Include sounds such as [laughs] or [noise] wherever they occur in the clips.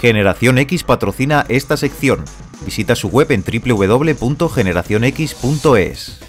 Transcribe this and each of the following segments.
Generación X patrocina esta sección. Visita su web en www.generacionx.es.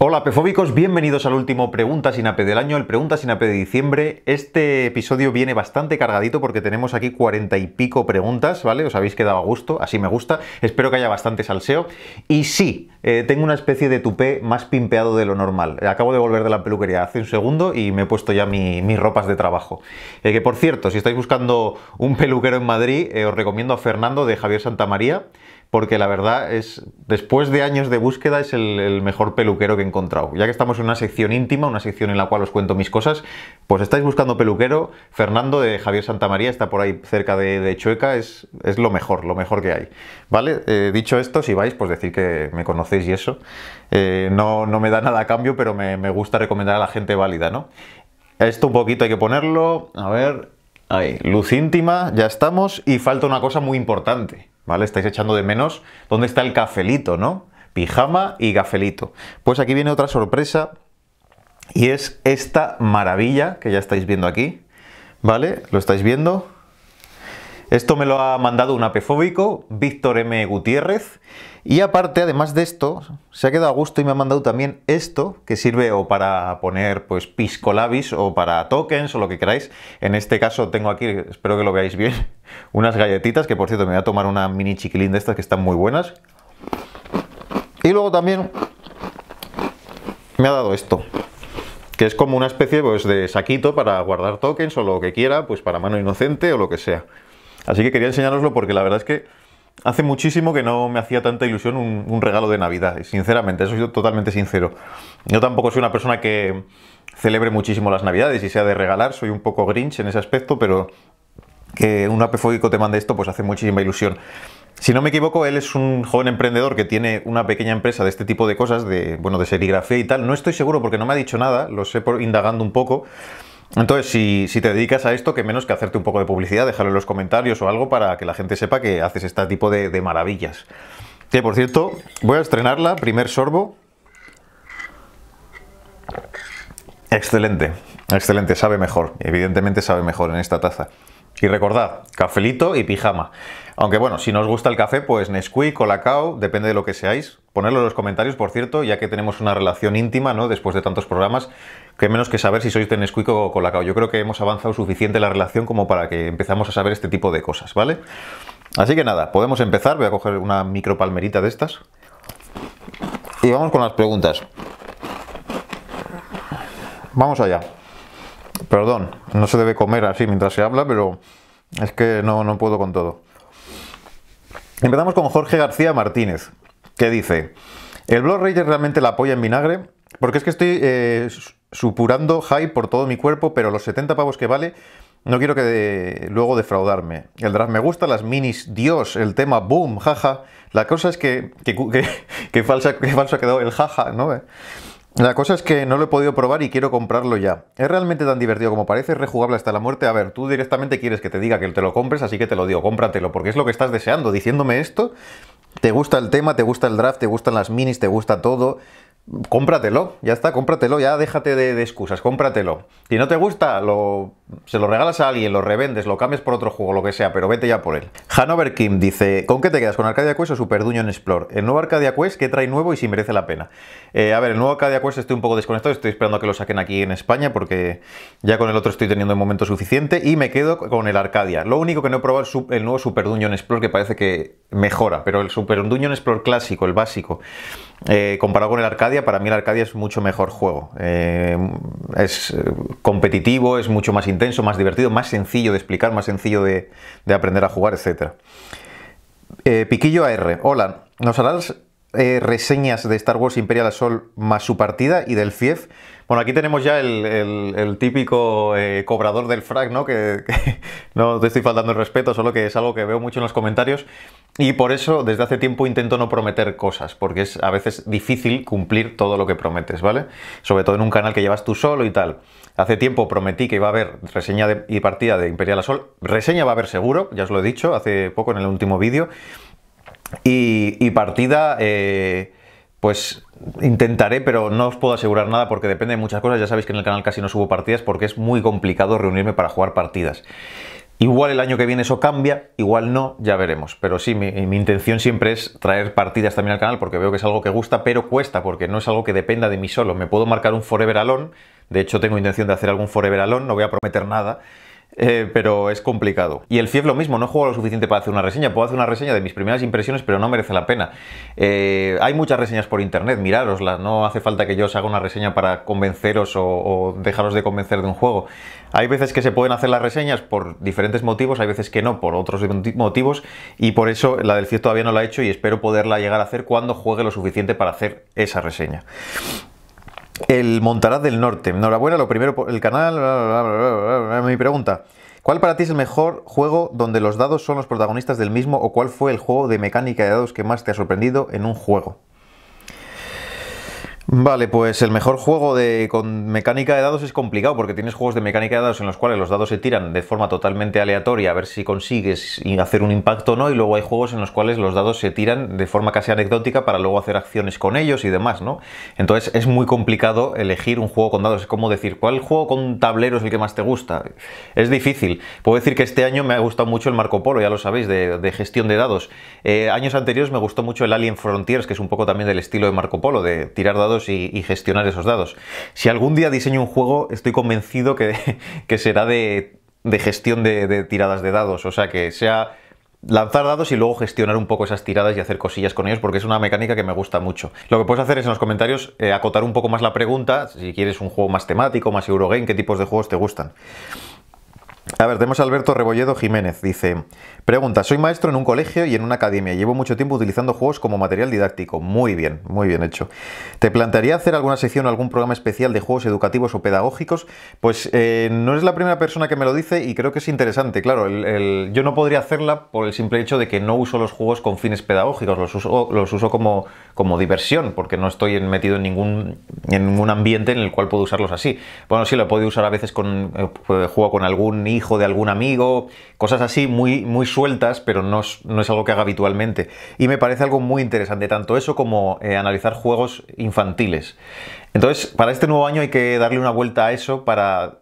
Hola pefóbicos, bienvenidos al último Preguntas sin del año, el Preguntas sin de diciembre. Este episodio viene bastante cargadito porque tenemos aquí cuarenta y pico preguntas, ¿vale? Os habéis quedado a gusto, así me gusta. Espero que haya bastante salseo. Y sí, eh, tengo una especie de tupé más pimpeado de lo normal. Acabo de volver de la peluquería hace un segundo y me he puesto ya mis ropas de trabajo. Eh, que por cierto, si estáis buscando un peluquero en Madrid, eh, os recomiendo a Fernando de Javier Santamaría porque la verdad es, después de años de búsqueda, es el, mejor peluquero que he encontrado. Ya que estamos en una sección íntima, una sección en la cual os cuento mis cosas, pues estáis buscando peluquero, Fernando de Javier María, está por ahí cerca de, Chueca, es, es, lo mejor, lo mejor que hay. ¿Vale? Eh, dicho esto, si vais, pues decir que me conocéis y eso. Eh, no, no, me da nada a cambio, pero me, me gusta recomendar a la gente válida, ¿no? Esto un poquito hay que ponerlo, a ver, ahí, luz íntima, ya estamos, y falta una cosa muy importante ¿vale? Estáis echando de menos dónde está el cafelito, ¿no? Pijama y cafelito. Pues aquí viene otra sorpresa y es esta maravilla que ya estáis viendo aquí, ¿vale? Lo estáis viendo esto me lo ha mandado un apefóbico, Víctor M. Gutiérrez. Y aparte, además de esto, se ha quedado a gusto y me ha mandado también esto, que sirve o para poner pues piscolabis o para tokens o lo que queráis. En este caso tengo aquí, espero que lo veáis bien, [laughs] unas galletitas, que por cierto me voy a tomar una mini chiquilín de estas que están muy buenas. Y luego también me ha dado esto que es como una especie pues, de saquito para guardar tokens o lo que quiera, pues para mano inocente o lo que sea. Así que quería enseñároslo porque la verdad es que hace muchísimo que no me hacía tanta ilusión un, regalo de Navidad. Sinceramente, eso soy totalmente sincero. Yo tampoco soy una persona que celebre muchísimo las Navidades y sea de regalar. Soy un poco grinch en ese aspecto, pero que un apefóbico te mande esto, pues hace muchísima ilusión. Si no me equivoco, él es un joven emprendedor que tiene una pequeña empresa de este tipo de cosas, de, bueno, de serigrafía y tal. No estoy seguro porque no me ha dicho nada, lo sé por indagando un poco. Entonces, si, te dedicas a esto, que menos que hacerte un poco de publicidad, dejarlo en los comentarios o algo para que la gente sepa que haces este tipo de, maravillas. Que por cierto, voy a estrenarla, primer sorbo. Excelente, excelente, sabe mejor, evidentemente sabe mejor en esta taza. Y recordad, cafelito y pijama. Aunque bueno, si no os gusta el café, pues Nesquik, o Lacao, depende de lo que seáis. Ponedlo en los comentarios, por cierto, ya que tenemos una relación íntima, ¿no? Después de tantos programas, que menos que saber si sois tenescuico o Colacao. Yo creo que hemos avanzado suficiente la relación como para que empezamos a saber este tipo de cosas, ¿vale? Así que nada, podemos empezar. Voy a coger una micro palmerita de estas. Y vamos con las preguntas. Vamos allá. Perdón, no se debe comer así mientras se habla, pero es que no, puedo con todo. Empezamos con Jorge García Martínez, que dice, ¿el Blood Rage realmente la apoya en vinagre? Porque es que estoy eh, supurando hype por todo mi cuerpo, pero los 70 pavos que vale, no quiero que luego defraudarme. El draft me gusta, las minis, Dios, el tema, boom, jaja. La cosa es que, que, que, [laughs] que falso ha quedado el jaja, ¿no? Eh, la cosa es que no lo he podido probar y quiero comprarlo ya. ¿Es realmente tan divertido como parece? ¿Es rejugable hasta la muerte? A ver, tú directamente quieres que te diga que te lo compres, así que te lo digo, cómpratelo, porque es lo que estás deseando. Diciéndome esto, te gusta el tema, te gusta el draft, te gustan las minis, te gusta todo cómpratelo, ya está, cómpratelo, ya déjate de, excusas, cómpratelo. Si no te gusta, lo, se lo regalas a alguien, lo revendes, lo cambias por otro juego, lo que sea, pero vete ya por él. Hanover Kim dice, ¿con qué te quedas? ¿Con Arcadia Quest o Super Dungeon Explore? El nuevo Arcadia Quest, ¿qué trae nuevo y si merece la pena? Eh, a ver, el nuevo Arcadia Quest estoy un poco desconectado, estoy esperando a que lo saquen aquí en España porque ya con el otro estoy teniendo el momento suficiente y me quedo con el Arcadia. Lo único que no he probado es el, nuevo Super Dungeon Explore que parece que mejora, pero el Super Dungeon Explore clásico, el básico, eh, comparado con el Arcadia, para mí el Arcadia es mucho mejor juego. Eh, es eh, competitivo, es mucho más intenso, más divertido, más sencillo de explicar, más sencillo de, aprender a jugar, etc. Piquillo AR, hola, ¿nos harás reseñas de Star Wars Imperial Sol más su partida y del FIEF? Bueno, aquí tenemos ya el, típico eh, cobrador del frac, ¿no? Que, [laughs] no te estoy faltando el respeto, solo que es algo que veo mucho en los comentarios. Y por eso, desde hace tiempo, intento no prometer cosas, porque es a veces difícil cumplir todo lo que prometes, ¿vale? Sobre todo en un canal que llevas tú solo y tal. Hace tiempo prometí que iba a haber reseña y partida de Imperial Sol. Reseña va a haber seguro, ya os lo he dicho hace poco en el último vídeo. Y, partida, eh, pues Intentaré, pero no os puedo asegurar nada porque depende de muchas cosas. Ya sabéis que en el canal casi no subo partidas porque es muy complicado reunirme para jugar partidas. Igual el año que viene eso cambia, igual no, ya veremos. Pero sí, mi, intención siempre es traer partidas también al canal porque veo que es algo que gusta, pero cuesta porque no es algo que dependa de mí solo. Me puedo marcar un Forever Alone, de hecho tengo intención de hacer algún Forever Alone, no voy a prometer nada, eh, pero es complicado. Y el FIEF lo mismo, no juego lo suficiente para hacer una reseña. Puedo hacer una reseña de mis primeras impresiones, pero no merece la pena. Eh, hay muchas reseñas por internet, mirároslas. No hace falta que yo os haga una reseña para convenceros o, o dejaros de convencer de un juego. Hay veces que se pueden hacer las reseñas por diferentes motivos, hay veces que no, por otros motivos, y por eso la del FIEF todavía no la he hecho y espero poderla llegar a hacer cuando juegue lo suficiente para hacer esa reseña. El Montaraz del Norte. Enhorabuena, lo primero por el canal. Mi pregunta. ¿Cuál para ti es el mejor juego donde los dados son los protagonistas del mismo o cuál fue el juego de mecánica de dados que más te ha sorprendido en un juego? Vale, pues el mejor juego de, con mecánica de dados es complicado porque tienes juegos de mecánica de dados en los cuales los dados se tiran de forma totalmente aleatoria a ver si consigues hacer un impacto o no y luego hay juegos en los cuales los dados se tiran de forma casi anecdótica para luego hacer acciones con ellos y demás, ¿no? Entonces es muy complicado elegir un juego con dados, es como decir, ¿cuál juego con tablero es el que más te gusta? Es difícil. Puedo decir que este año me ha gustado mucho el Marco Polo, ya lo sabéis, de, gestión de dados. Eh, años anteriores me gustó mucho el Alien Frontiers, que es un poco también del estilo de Marco Polo, de tirar dados y, gestionar esos dados. Si algún día diseño un juego, estoy convencido que, [laughs] será de, gestión de, tiradas de dados, o sea, que sea lanzar dados y luego gestionar un poco esas tiradas y hacer cosillas con ellos porque es una mecánica que me gusta mucho. Lo que puedes hacer es en los comentarios eh, acotar un poco más la pregunta, si quieres un juego más temático, más Eurogame, qué tipos de juegos te gustan. A ver, tenemos a Alberto Rebolledo Jiménez. Dice, pregunta, soy maestro en un colegio y en una academia. Llevo mucho tiempo utilizando juegos como material didáctico. Muy bien, muy bien hecho. ¿Te plantearía hacer alguna sección o algún programa especial de juegos educativos o pedagógicos? Pues eh, no es la primera persona que me lo dice y creo que es interesante. Claro, yo no podría hacerla por el simple hecho de que no uso los juegos con fines pedagógicos. Los uso, como, como diversión porque no estoy metido en ningún, en ningún ambiente en el cual puedo usarlos así. Bueno, sí, lo puedo usar a veces con... Eh, juego con algún hijo de algún amigo, cosas así muy, muy sueltas, pero no es, no es algo que haga habitualmente. Y me parece algo muy interesante, tanto eso como eh, analizar juegos infantiles. Entonces, para este nuevo año hay que darle una vuelta a eso para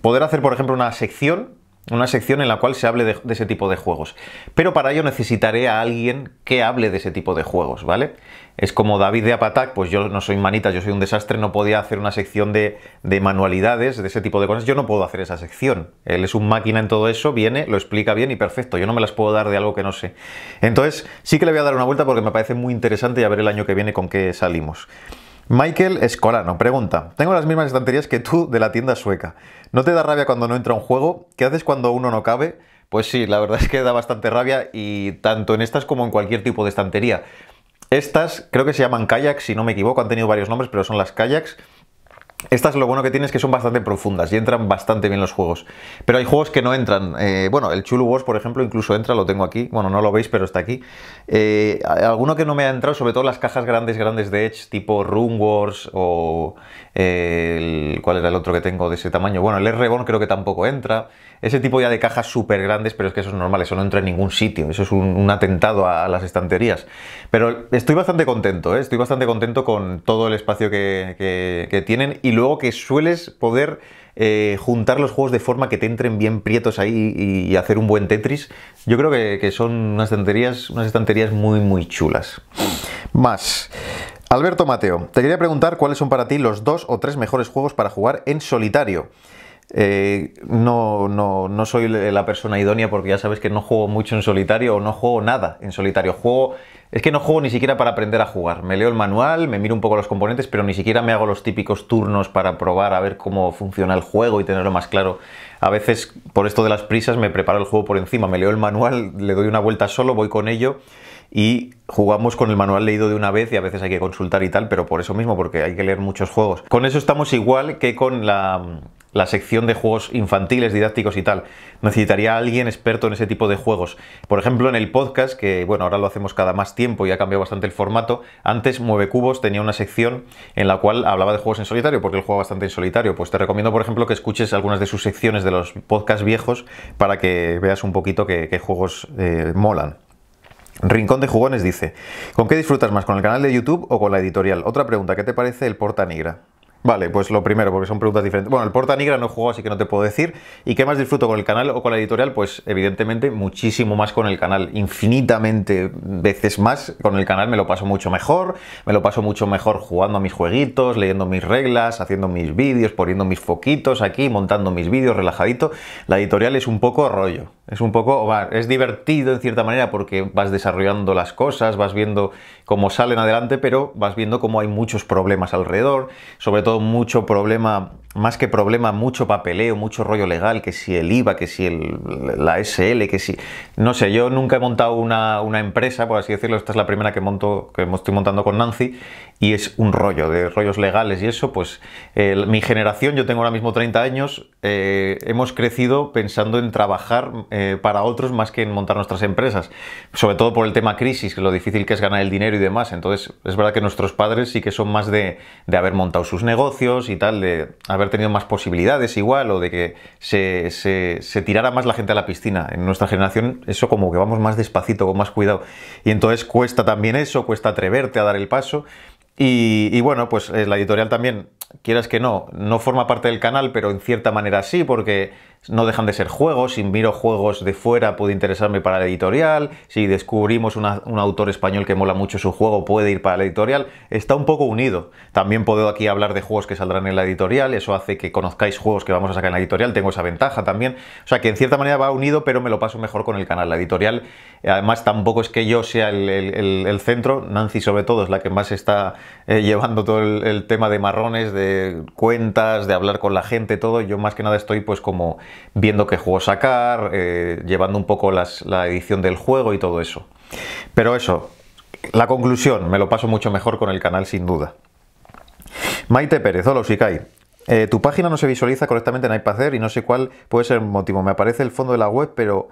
poder hacer, por ejemplo, una sección una sección en la cual se hable de, ese tipo de juegos. Pero para ello necesitaré a alguien que hable de ese tipo de juegos, ¿vale? Es como David de Apatak, pues yo no soy manita, yo soy un desastre, no podía hacer una sección de, de manualidades, de ese tipo de cosas, yo no puedo hacer esa sección. Él es un máquina en todo eso, viene, lo explica bien y perfecto, yo no me las puedo dar de algo que no sé. Entonces, sí que le voy a dar una vuelta porque me parece muy interesante y a ver el año que viene con qué salimos. Michael Escolano pregunta, tengo las mismas estanterías que tú de la tienda sueca. ¿No te da rabia cuando no entra un juego? ¿Qué haces cuando uno no cabe? Pues sí, la verdad [laughs] es que da bastante rabia y tanto en estas como en cualquier tipo de estantería. Estas creo que se llaman kayaks, si no me equivoco, han tenido varios nombres, pero son las kayaks. Estas lo bueno que tienes es que son bastante profundas y entran bastante bien los juegos. Pero hay juegos que no entran. Eh, bueno, el Chulu Wars, por ejemplo, incluso entra, lo tengo aquí. Bueno, no lo veis, pero está aquí. Eh, alguno que no me ha entrado, sobre todo las cajas grandes, grandes de Edge, tipo Rune Wars o... Eh, ¿Cuál era el otro que tengo de ese tamaño? Bueno, el r creo que tampoco entra ese tipo ya de cajas súper grandes, pero es que eso es normal, eso no entra en ningún sitio, eso es un, atentado a, las estanterías. Pero estoy bastante contento, ¿eh? estoy bastante contento con todo el espacio que, tienen y luego que sueles poder eh, juntar los juegos de forma que te entren bien prietos ahí y, hacer un buen Tetris. Yo creo que, que, son unas estanterías, unas estanterías muy, muy chulas. Más. Alberto Mateo, te quería preguntar cuáles son para ti los dos o tres mejores juegos para jugar en solitario. Eh, no, no, soy la persona idónea porque ya sabes que no juego mucho en solitario o no juego nada en solitario. Juego, es que no juego ni siquiera para aprender a jugar. Me leo el manual, me miro un poco los componentes, pero ni siquiera me hago los típicos turnos para probar a ver cómo funciona el juego y tenerlo más claro. A veces, por esto de las prisas, me preparo el juego por encima, me leo el manual, le doy una vuelta solo, voy con ello y jugamos con el manual leído de una vez y a veces hay que consultar y tal, pero por eso mismo, porque hay que leer muchos juegos. Con eso estamos igual que con la la sección de juegos infantiles, didácticos y tal. Necesitaría alguien experto en ese tipo de juegos. Por ejemplo, en el podcast, que bueno, ahora lo hacemos cada más tiempo y ha cambiado bastante el formato, antes Mueve Cubos tenía una sección en la cual hablaba de juegos en solitario, porque él juega bastante en solitario. Pues te recomiendo, por ejemplo, que escuches algunas de sus secciones de los podcasts viejos para que veas un poquito qué, juegos eh, molan. Rincón de Jugones dice, ¿con qué disfrutas más? ¿Con el canal de YouTube o con la editorial? Otra pregunta, ¿qué te parece el Porta Negra? Vale, pues lo primero, porque son preguntas diferentes. Bueno, el Porta Nigra no he así que no te puedo decir. ¿Y qué más disfruto con el canal o con la editorial? Pues evidentemente muchísimo más con el canal, infinitamente veces más. Con el canal me lo paso mucho mejor, me lo paso mucho mejor jugando a mis jueguitos, leyendo mis reglas, haciendo mis vídeos, poniendo mis foquitos aquí, montando mis vídeos relajadito. La editorial es un poco rollo, es un poco, es divertido en cierta manera porque vas desarrollando las cosas, vas viendo cómo salen adelante, pero vas viendo cómo hay muchos problemas alrededor, sobre todo mucho problema más que problema, mucho papeleo, mucho rollo legal, que si el IVA, que si el, la SL, que si... No sé, yo nunca he montado una, una, empresa, por así decirlo, esta es la primera que monto, que estoy montando con Nancy, y es un rollo de rollos legales y eso, pues mi generación, yo tengo ahora mismo 30 años, eh, hemos crecido pensando en trabajar eh, para otros más que en montar nuestras empresas, sobre todo por el tema crisis, lo difícil que es ganar el dinero y demás, entonces es verdad que nuestros padres sí que son más de, de haber montado sus negocios y tal, de haber tenido más posibilidades igual o de que se, se, tirara más la gente a la piscina. En nuestra generación eso como que vamos más despacito, con más cuidado. Y entonces cuesta también eso, cuesta atreverte a dar el paso. Y, y bueno, pues eh, la editorial también quieras que no, no forma parte del canal, pero en cierta manera sí, porque no dejan de ser juegos. Si miro juegos de fuera, puede interesarme para la editorial. Si descubrimos un autor español que mola mucho su juego, puede ir para la editorial. Está un poco unido. También puedo aquí hablar de juegos que saldrán en la editorial. Eso hace que conozcáis juegos que vamos a sacar en la editorial. Tengo esa ventaja también. O sea que en cierta manera va unido, pero me lo paso mejor con el canal. La editorial, además, tampoco es que yo sea el, centro. Nancy, sobre todo, es la que más está eh, llevando todo el, el tema de marrones, de cuentas, de hablar con la gente, todo. Yo más que nada estoy pues como viendo qué juego sacar, eh, llevando un poco las, la edición del juego y todo eso. Pero eso, la conclusión, me lo paso mucho mejor con el canal sin duda. Maite Pérez, hola si Eh, tu página no se visualiza correctamente en para y no sé cuál puede ser el motivo. Me aparece el fondo de la web, pero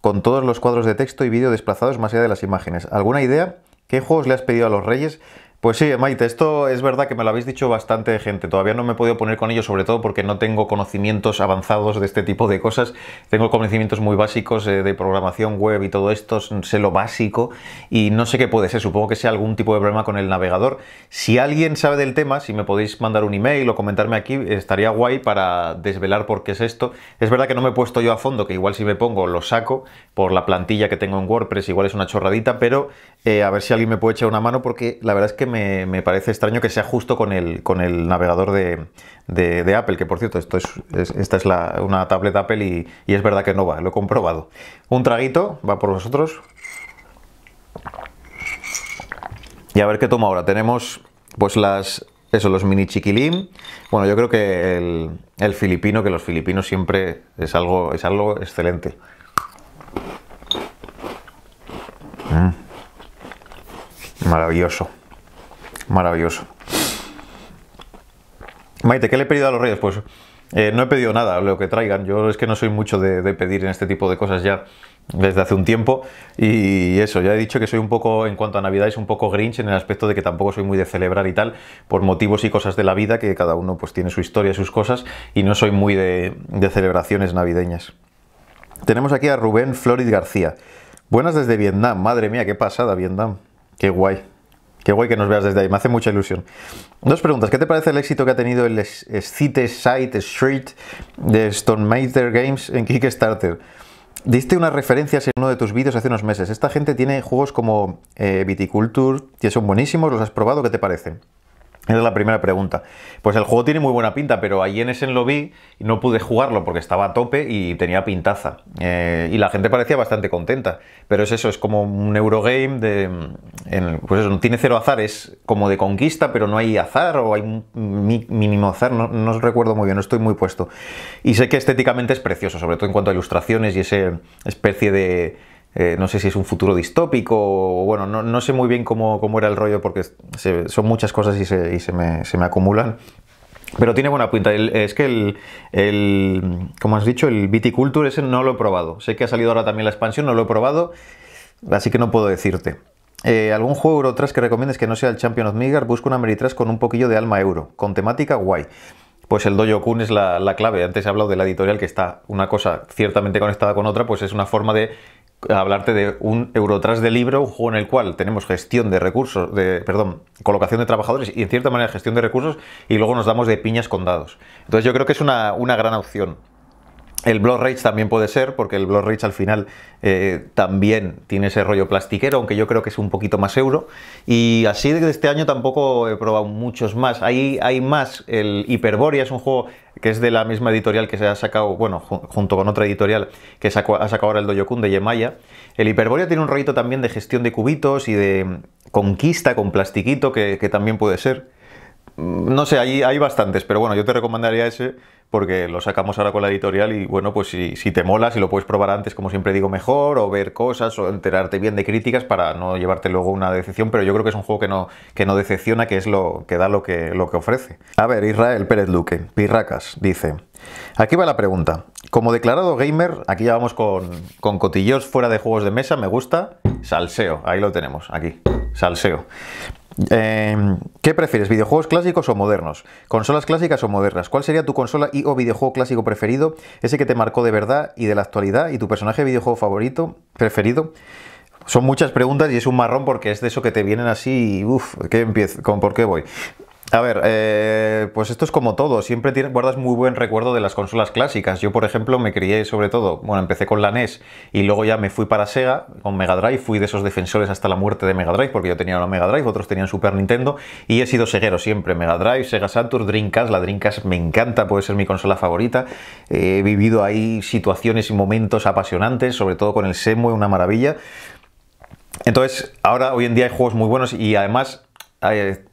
con todos los cuadros de texto y vídeo desplazados más allá de las imágenes. ¿Alguna idea? ¿Qué juegos le has pedido a los reyes? Pues sí, Maite, esto es verdad que me lo habéis dicho bastante gente. Todavía no me he podido poner con ello, sobre todo porque no tengo conocimientos avanzados de este tipo de cosas. Tengo conocimientos muy básicos eh, de programación web y todo esto, sé lo básico y no sé qué puede ser. Supongo que sea algún tipo de problema con el navegador. Si alguien sabe del tema, si me podéis mandar un email o comentarme aquí, estaría guay para desvelar por qué es esto. Es verdad que no me he puesto yo a fondo, que igual si me pongo lo saco por la plantilla que tengo en WordPress, igual es una chorradita, pero eh, a ver si alguien me puede echar una mano porque la verdad es que me, parece extraño que sea justo con el, con el navegador de, Apple, que por cierto, esto es, esta es una tablet Apple y, es verdad que no va, lo he comprobado. Un traguito, va por nosotros Y a ver qué tomo ahora. Tenemos pues las, eso, los mini chiquilín Bueno, yo creo que el, filipino, que los filipinos siempre es algo, es algo excelente. Mm. Maravilloso. Maravilloso. Maite, ¿qué le he pedido a los reyes? Pues eh, no he pedido nada, lo que traigan. Yo es que no soy mucho de, pedir en este tipo de cosas ya desde hace un tiempo. Y eso, ya he dicho que soy un poco, en cuanto a Navidad, es un poco grinch en el aspecto de que tampoco soy muy de celebrar y tal, por motivos y cosas de la vida, que cada uno pues tiene su historia, y sus cosas, y no soy muy de, celebraciones navideñas. Tenemos aquí a Rubén Florid García. Buenas desde Vietnam, madre mía, qué pasada Vietnam, qué guay. Qué guay que nos veas desde ahí, me hace mucha ilusión. Dos preguntas. ¿Qué te parece el éxito que ha tenido el city Site Street de Stone Games en Kickstarter? Diste unas referencias en uno de tus vídeos hace unos meses. Esta gente tiene juegos como eh, Viticulture, que son buenísimos, los has probado, ¿qué te parecen? Esa es la primera pregunta. Pues el juego tiene muy buena pinta, pero ahí en ese lobby vi no pude jugarlo porque estaba a tope y tenía pintaza. Eh, y la gente parecía bastante contenta. Pero es eso, es como un Eurogame de. Mm, pues eso, no tiene cero azar, es como de conquista, pero no hay azar o hay mínimo azar, no, no recuerdo muy bien, no estoy muy puesto. Y sé que estéticamente es precioso, sobre todo en cuanto a ilustraciones y ese especie de eh, no sé si es un futuro distópico o bueno, no, sé muy bien cómo, era el rollo porque son muchas cosas y, se, y se, me, se, me, acumulan. Pero tiene buena pinta. es que el, el, como has dicho, el Viticulture ese no lo he probado. Sé que ha salido ahora también la expansión, no lo he probado, así que no puedo decirte. Eh, ¿Algún juego o que recomiendes que no sea el Champion of Midgard? Busco una Meritras con un poquillo de alma euro, con temática guay pues el Dojo Kun es la, la, clave. Antes he hablado de la editorial que está una cosa ciertamente conectada con otra, pues es una forma de hablarte de un Eurotrash de libro, un juego en el cual tenemos gestión de recursos, de, perdón, colocación de trabajadores y en cierta manera gestión de recursos y luego nos damos de piñas con dados. Entonces yo creo que es una, una gran opción. El Blood Rage también puede ser, porque el Blood Rage al final eh, también tiene ese rollo plastiquero, aunque yo creo que es un poquito más euro. Y así de este año tampoco he probado muchos más. Ahí hay más, el Hyperborea es un juego que es de la misma editorial que se ha sacado, bueno, junto con otra editorial que ha sacado ahora el Doyokun de Yemaya. El Hyperborea tiene un rollito también de gestión de cubitos y de conquista con plastiquito, que, que también puede ser. Mm, no sé, hay bastantes, pero bueno, yo te recomendaría ese porque lo sacamos ahora con la editorial y bueno, pues si, te mola, si lo puedes probar antes, como siempre digo, mejor, o ver cosas, o enterarte bien de críticas para no llevarte luego una decepción, pero yo creo que es un juego que no, que no decepciona, que es lo que da lo que, lo que ofrece. A ver, Israel Pérez Luque, Pirracas, dice, aquí va la pregunta. Como declarado gamer, aquí ya vamos con, con cotillos fuera de juegos de mesa, me gusta, salseo, ahí lo tenemos, aquí, salseo. Em, ¿Qué prefieres, videojuegos clásicos o modernos? ¿Consolas clásicas o modernas? ¿Cuál sería tu consola y o videojuego clásico preferido? Ese que te marcó de verdad y de la actualidad y tu personaje de videojuego favorito, preferido. Son muchas preguntas y es un marrón porque es de eso que te vienen así y uff, empiezo? por qué voy? A ver, eh, pues esto es como todo, siempre guardas muy buen recuerdo de las consolas clásicas. Yo, por ejemplo, me crié sobre todo, bueno, empecé con la NES y luego ya me fui para Sega con Mega Drive, fui de esos defensores hasta la muerte de Mega Drive, porque yo tenía una Mega Drive, otros tenían Super Nintendo y he sido seguero siempre, Mega Drive, Sega Saturn, Dreamcast, la Dreamcast me encanta, puede ser mi consola favorita. He vivido ahí situaciones y momentos apasionantes, sobre todo con el Semue, una maravilla. Entonces, ahora hoy en día hay juegos muy buenos y además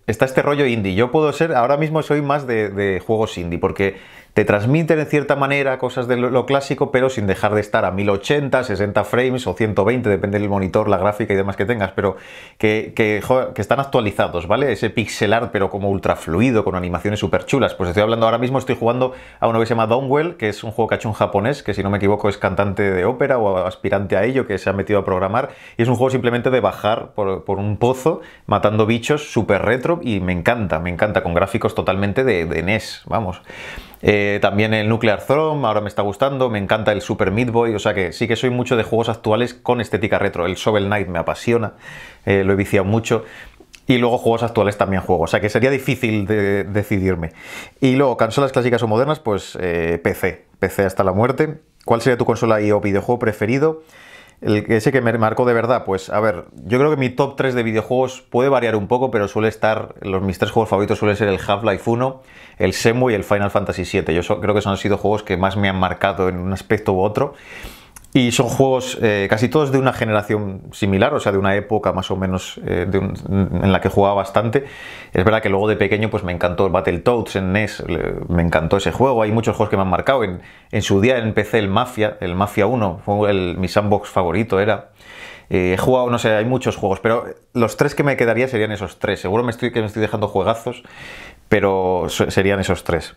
está este rollo indie. Yo puedo ser, ahora mismo soy más de, juegos indie, porque te transmiten en cierta manera cosas de lo, clásico, pero sin dejar de estar a 1080, 60 frames o 120, depende del monitor, la gráfica y demás que tengas, pero que, están actualizados, ¿vale? Ese pixel art, pero como ultra fluido, con animaciones súper chulas. Pues estoy hablando ahora mismo, estoy jugando a uno que se llama Donwell, que es un juego que ha hecho un japonés, que si no me equivoco es cantante de ópera o aspirante a ello, que se ha metido a programar. Y es un juego simplemente de bajar por, un pozo, matando bichos, súper retro, y me encanta, me encanta, con gráficos totalmente de, de NES, vamos. Eh, también el Nuclear Throne, ahora me está gustando, me encanta el Super Meat Boy, o sea que sí que soy mucho de juegos actuales con estética retro. El Sobel Knight me apasiona, eh, lo he viciado mucho. Y luego juegos actuales también juego, o sea que sería difícil de decidirme. Y luego, consolas clásicas o modernas, pues eh, PC, PC hasta la muerte. ¿Cuál sería tu consola y o videojuego preferido? El ese que me marcó de verdad, pues a ver, yo creo que mi top 3 de videojuegos puede variar un poco, pero suele estar, los, mis tres juegos favoritos suelen ser el Half-Life 1, el Semu y el Final Fantasy VII. Yo creo que son sido juegos que más me han marcado en un aspecto u otro. Y son juegos eh, casi todos de una generación similar, o sea, de una época más o menos eh, en la que jugaba bastante. Es verdad que luego de pequeño pues me encantó el Battletoads en NES, me encantó ese juego. Hay muchos juegos que me han marcado. En, en su día empecé el Mafia, el Mafia 1, fue el, mi sandbox favorito era. Eh, he jugado, no sé, hay muchos juegos, pero los tres que me quedaría serían esos tres. Seguro me estoy, que me estoy dejando juegazos, pero serían esos tres.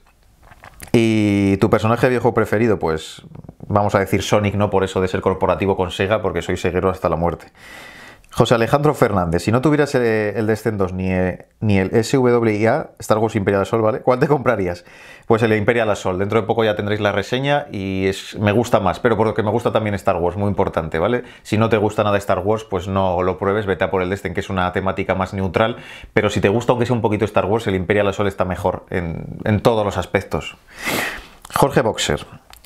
¿Y tu personaje viejo preferido? Pues vamos a decir Sonic, no por eso de ser corporativo con Sega, porque soy seguero hasta la muerte. José Alejandro Fernández, si no tuvieras eh, el, el 2 ni, eh, ni, el SWIA, Star Wars Imperial Sol, ¿vale? ¿Cuál te comprarías? Pues el Imperial Sol. Dentro de poco ya tendréis la reseña y es, me gusta más, pero por lo que me gusta también Star Wars, muy importante, ¿vale? Si no te gusta nada Star Wars, pues no lo pruebes, vete a por el Destin, que es una temática más neutral, pero si te gusta, aunque sea un poquito Star Wars, el Imperial Sol está mejor en, en todos los aspectos. Jorge Boxer.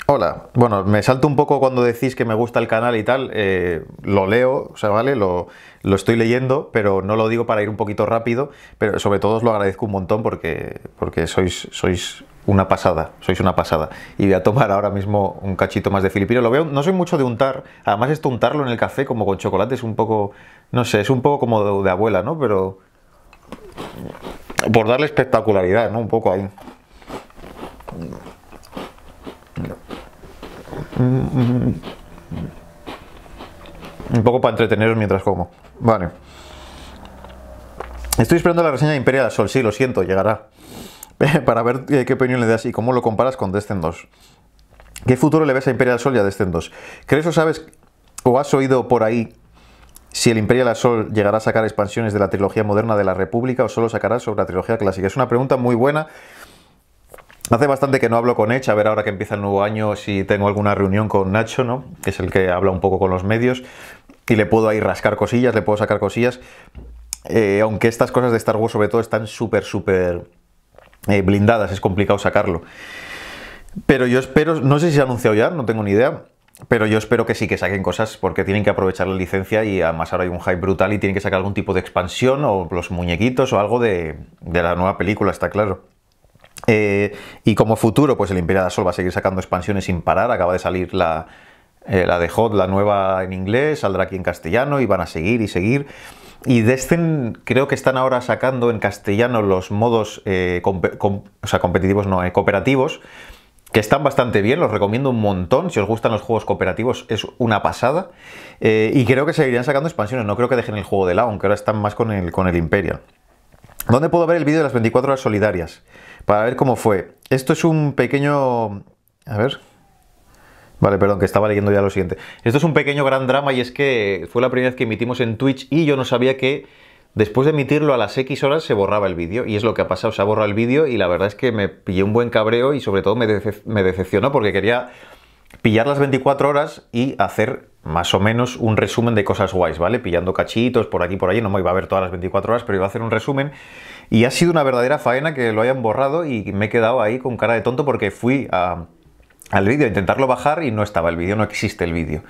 Hola, bueno, me salto un poco cuando decís que me gusta el canal y tal, eh, lo leo, o sea, ¿vale? Lo, estoy leyendo, pero no lo digo para ir un poquito rápido, pero sobre todo os lo agradezco un montón porque, porque sois, sois una pasada, sois una pasada. Y voy a tomar ahora mismo un cachito más de filipino. Lo veo, no soy mucho de untar, además esto untarlo en el café como con chocolate es un poco, no sé, es un poco como de, de abuela, ¿no? Pero por darle espectacularidad, ¿no? Un poco ahí. Un poco para entreteneros mientras como. Vale. Estoy esperando la reseña de Imperial Sol, sí, lo siento, llegará. [laughs] para ver eh, qué opinión le das y cómo lo comparas con Descendos 2. ¿Qué futuro le ves a Imperial Sol y a Descendos? 2? ¿Crees o sabes o has oído por ahí si el Imperial Sol llegará a sacar expansiones de la trilogía moderna de la República o solo sacará sobre la trilogía clásica? Es una pregunta muy buena Hace bastante que no hablo con Edge, a ver ahora que empieza el nuevo año si tengo alguna reunión con Nacho, ¿no? Que es el que habla un poco con los medios. Y le puedo ahí rascar cosillas, le puedo sacar cosillas. Eh, aunque estas cosas de Star Wars sobre todo están súper, súper eh, blindadas, es complicado sacarlo. Pero yo espero, no sé si se ha anunciado ya, no tengo ni idea. Pero yo espero que sí que saquen cosas porque tienen que aprovechar la licencia y además ahora hay un hype brutal y tienen que sacar algún tipo de expansión o los muñequitos o algo de, de la nueva película, está claro. Eh, y como futuro, pues el Imperial Sol va a seguir sacando expansiones sin parar. Acaba de salir la, eh, la de Hot, la nueva en inglés, saldrá aquí en castellano y van a seguir y seguir. Y Destin creo que están ahora sacando en castellano los modos eh, competitivos, no, cooperativos, que están bastante bien, los recomiendo un montón. Si os gustan los juegos cooperativos es una pasada. y creo que seguirían sacando expansiones, no creo que dejen el juego de lado, aunque ahora están más con el, con el Imperial. ¿Dónde puedo ver el vídeo de las 24 horas solidarias? para ver cómo fue. Esto es un pequeño... A ver. Vale, perdón, que estaba leyendo ya lo siguiente. Esto es un pequeño gran drama y es que fue la primera vez que emitimos en Twitch y yo no sabía que después de emitirlo a las X horas se borraba el vídeo y es lo que ha pasado, se ha borrado el vídeo y la verdad es que me pillé un buen cabreo y sobre todo me, decepcionó porque quería pillar las 24 horas y hacer más o menos un resumen de cosas guays, ¿vale? Pillando cachitos por aquí por allí, no me iba a ver todas las 24 horas, pero iba a hacer un resumen y ha sido una verdadera faena que lo hayan borrado y me he quedado ahí con cara de tonto porque fui al vídeo, a intentarlo bajar y no estaba el vídeo, no existe el vídeo.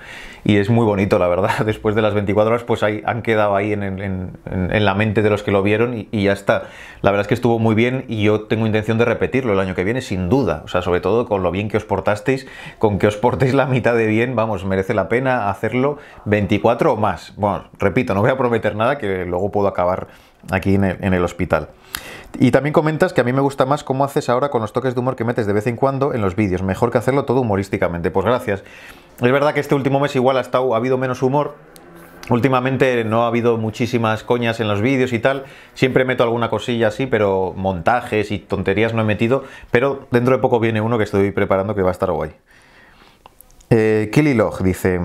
Y es muy bonito, la verdad. [laughs] Después de las 24 horas, pues ahí, han quedado ahí en, la mente de los que lo vieron y, y, ya está. La verdad es que estuvo muy bien y yo tengo intención de repetirlo el año que viene, sin duda. O sea, sobre todo con lo bien que os portasteis, con que os portéis la mitad de bien, vamos, merece la pena hacerlo 24 o más. Bueno, repito, no voy a prometer nada que luego puedo acabar aquí en el hospital. Y también comentas que a mí me gusta más cómo haces ahora con los toques de humor que metes de vez en cuando en los vídeos, mejor que hacerlo todo humorísticamente. Pues gracias. Es verdad que este último mes igual ha, estado, ha habido menos humor, Últimamente no ha habido muchísimas coñas en los vídeos y tal. Siempre meto alguna cosilla así, pero montajes y tonterías no he metido. Pero dentro de poco viene uno que estoy preparando que va a estar guay. Eh, dice: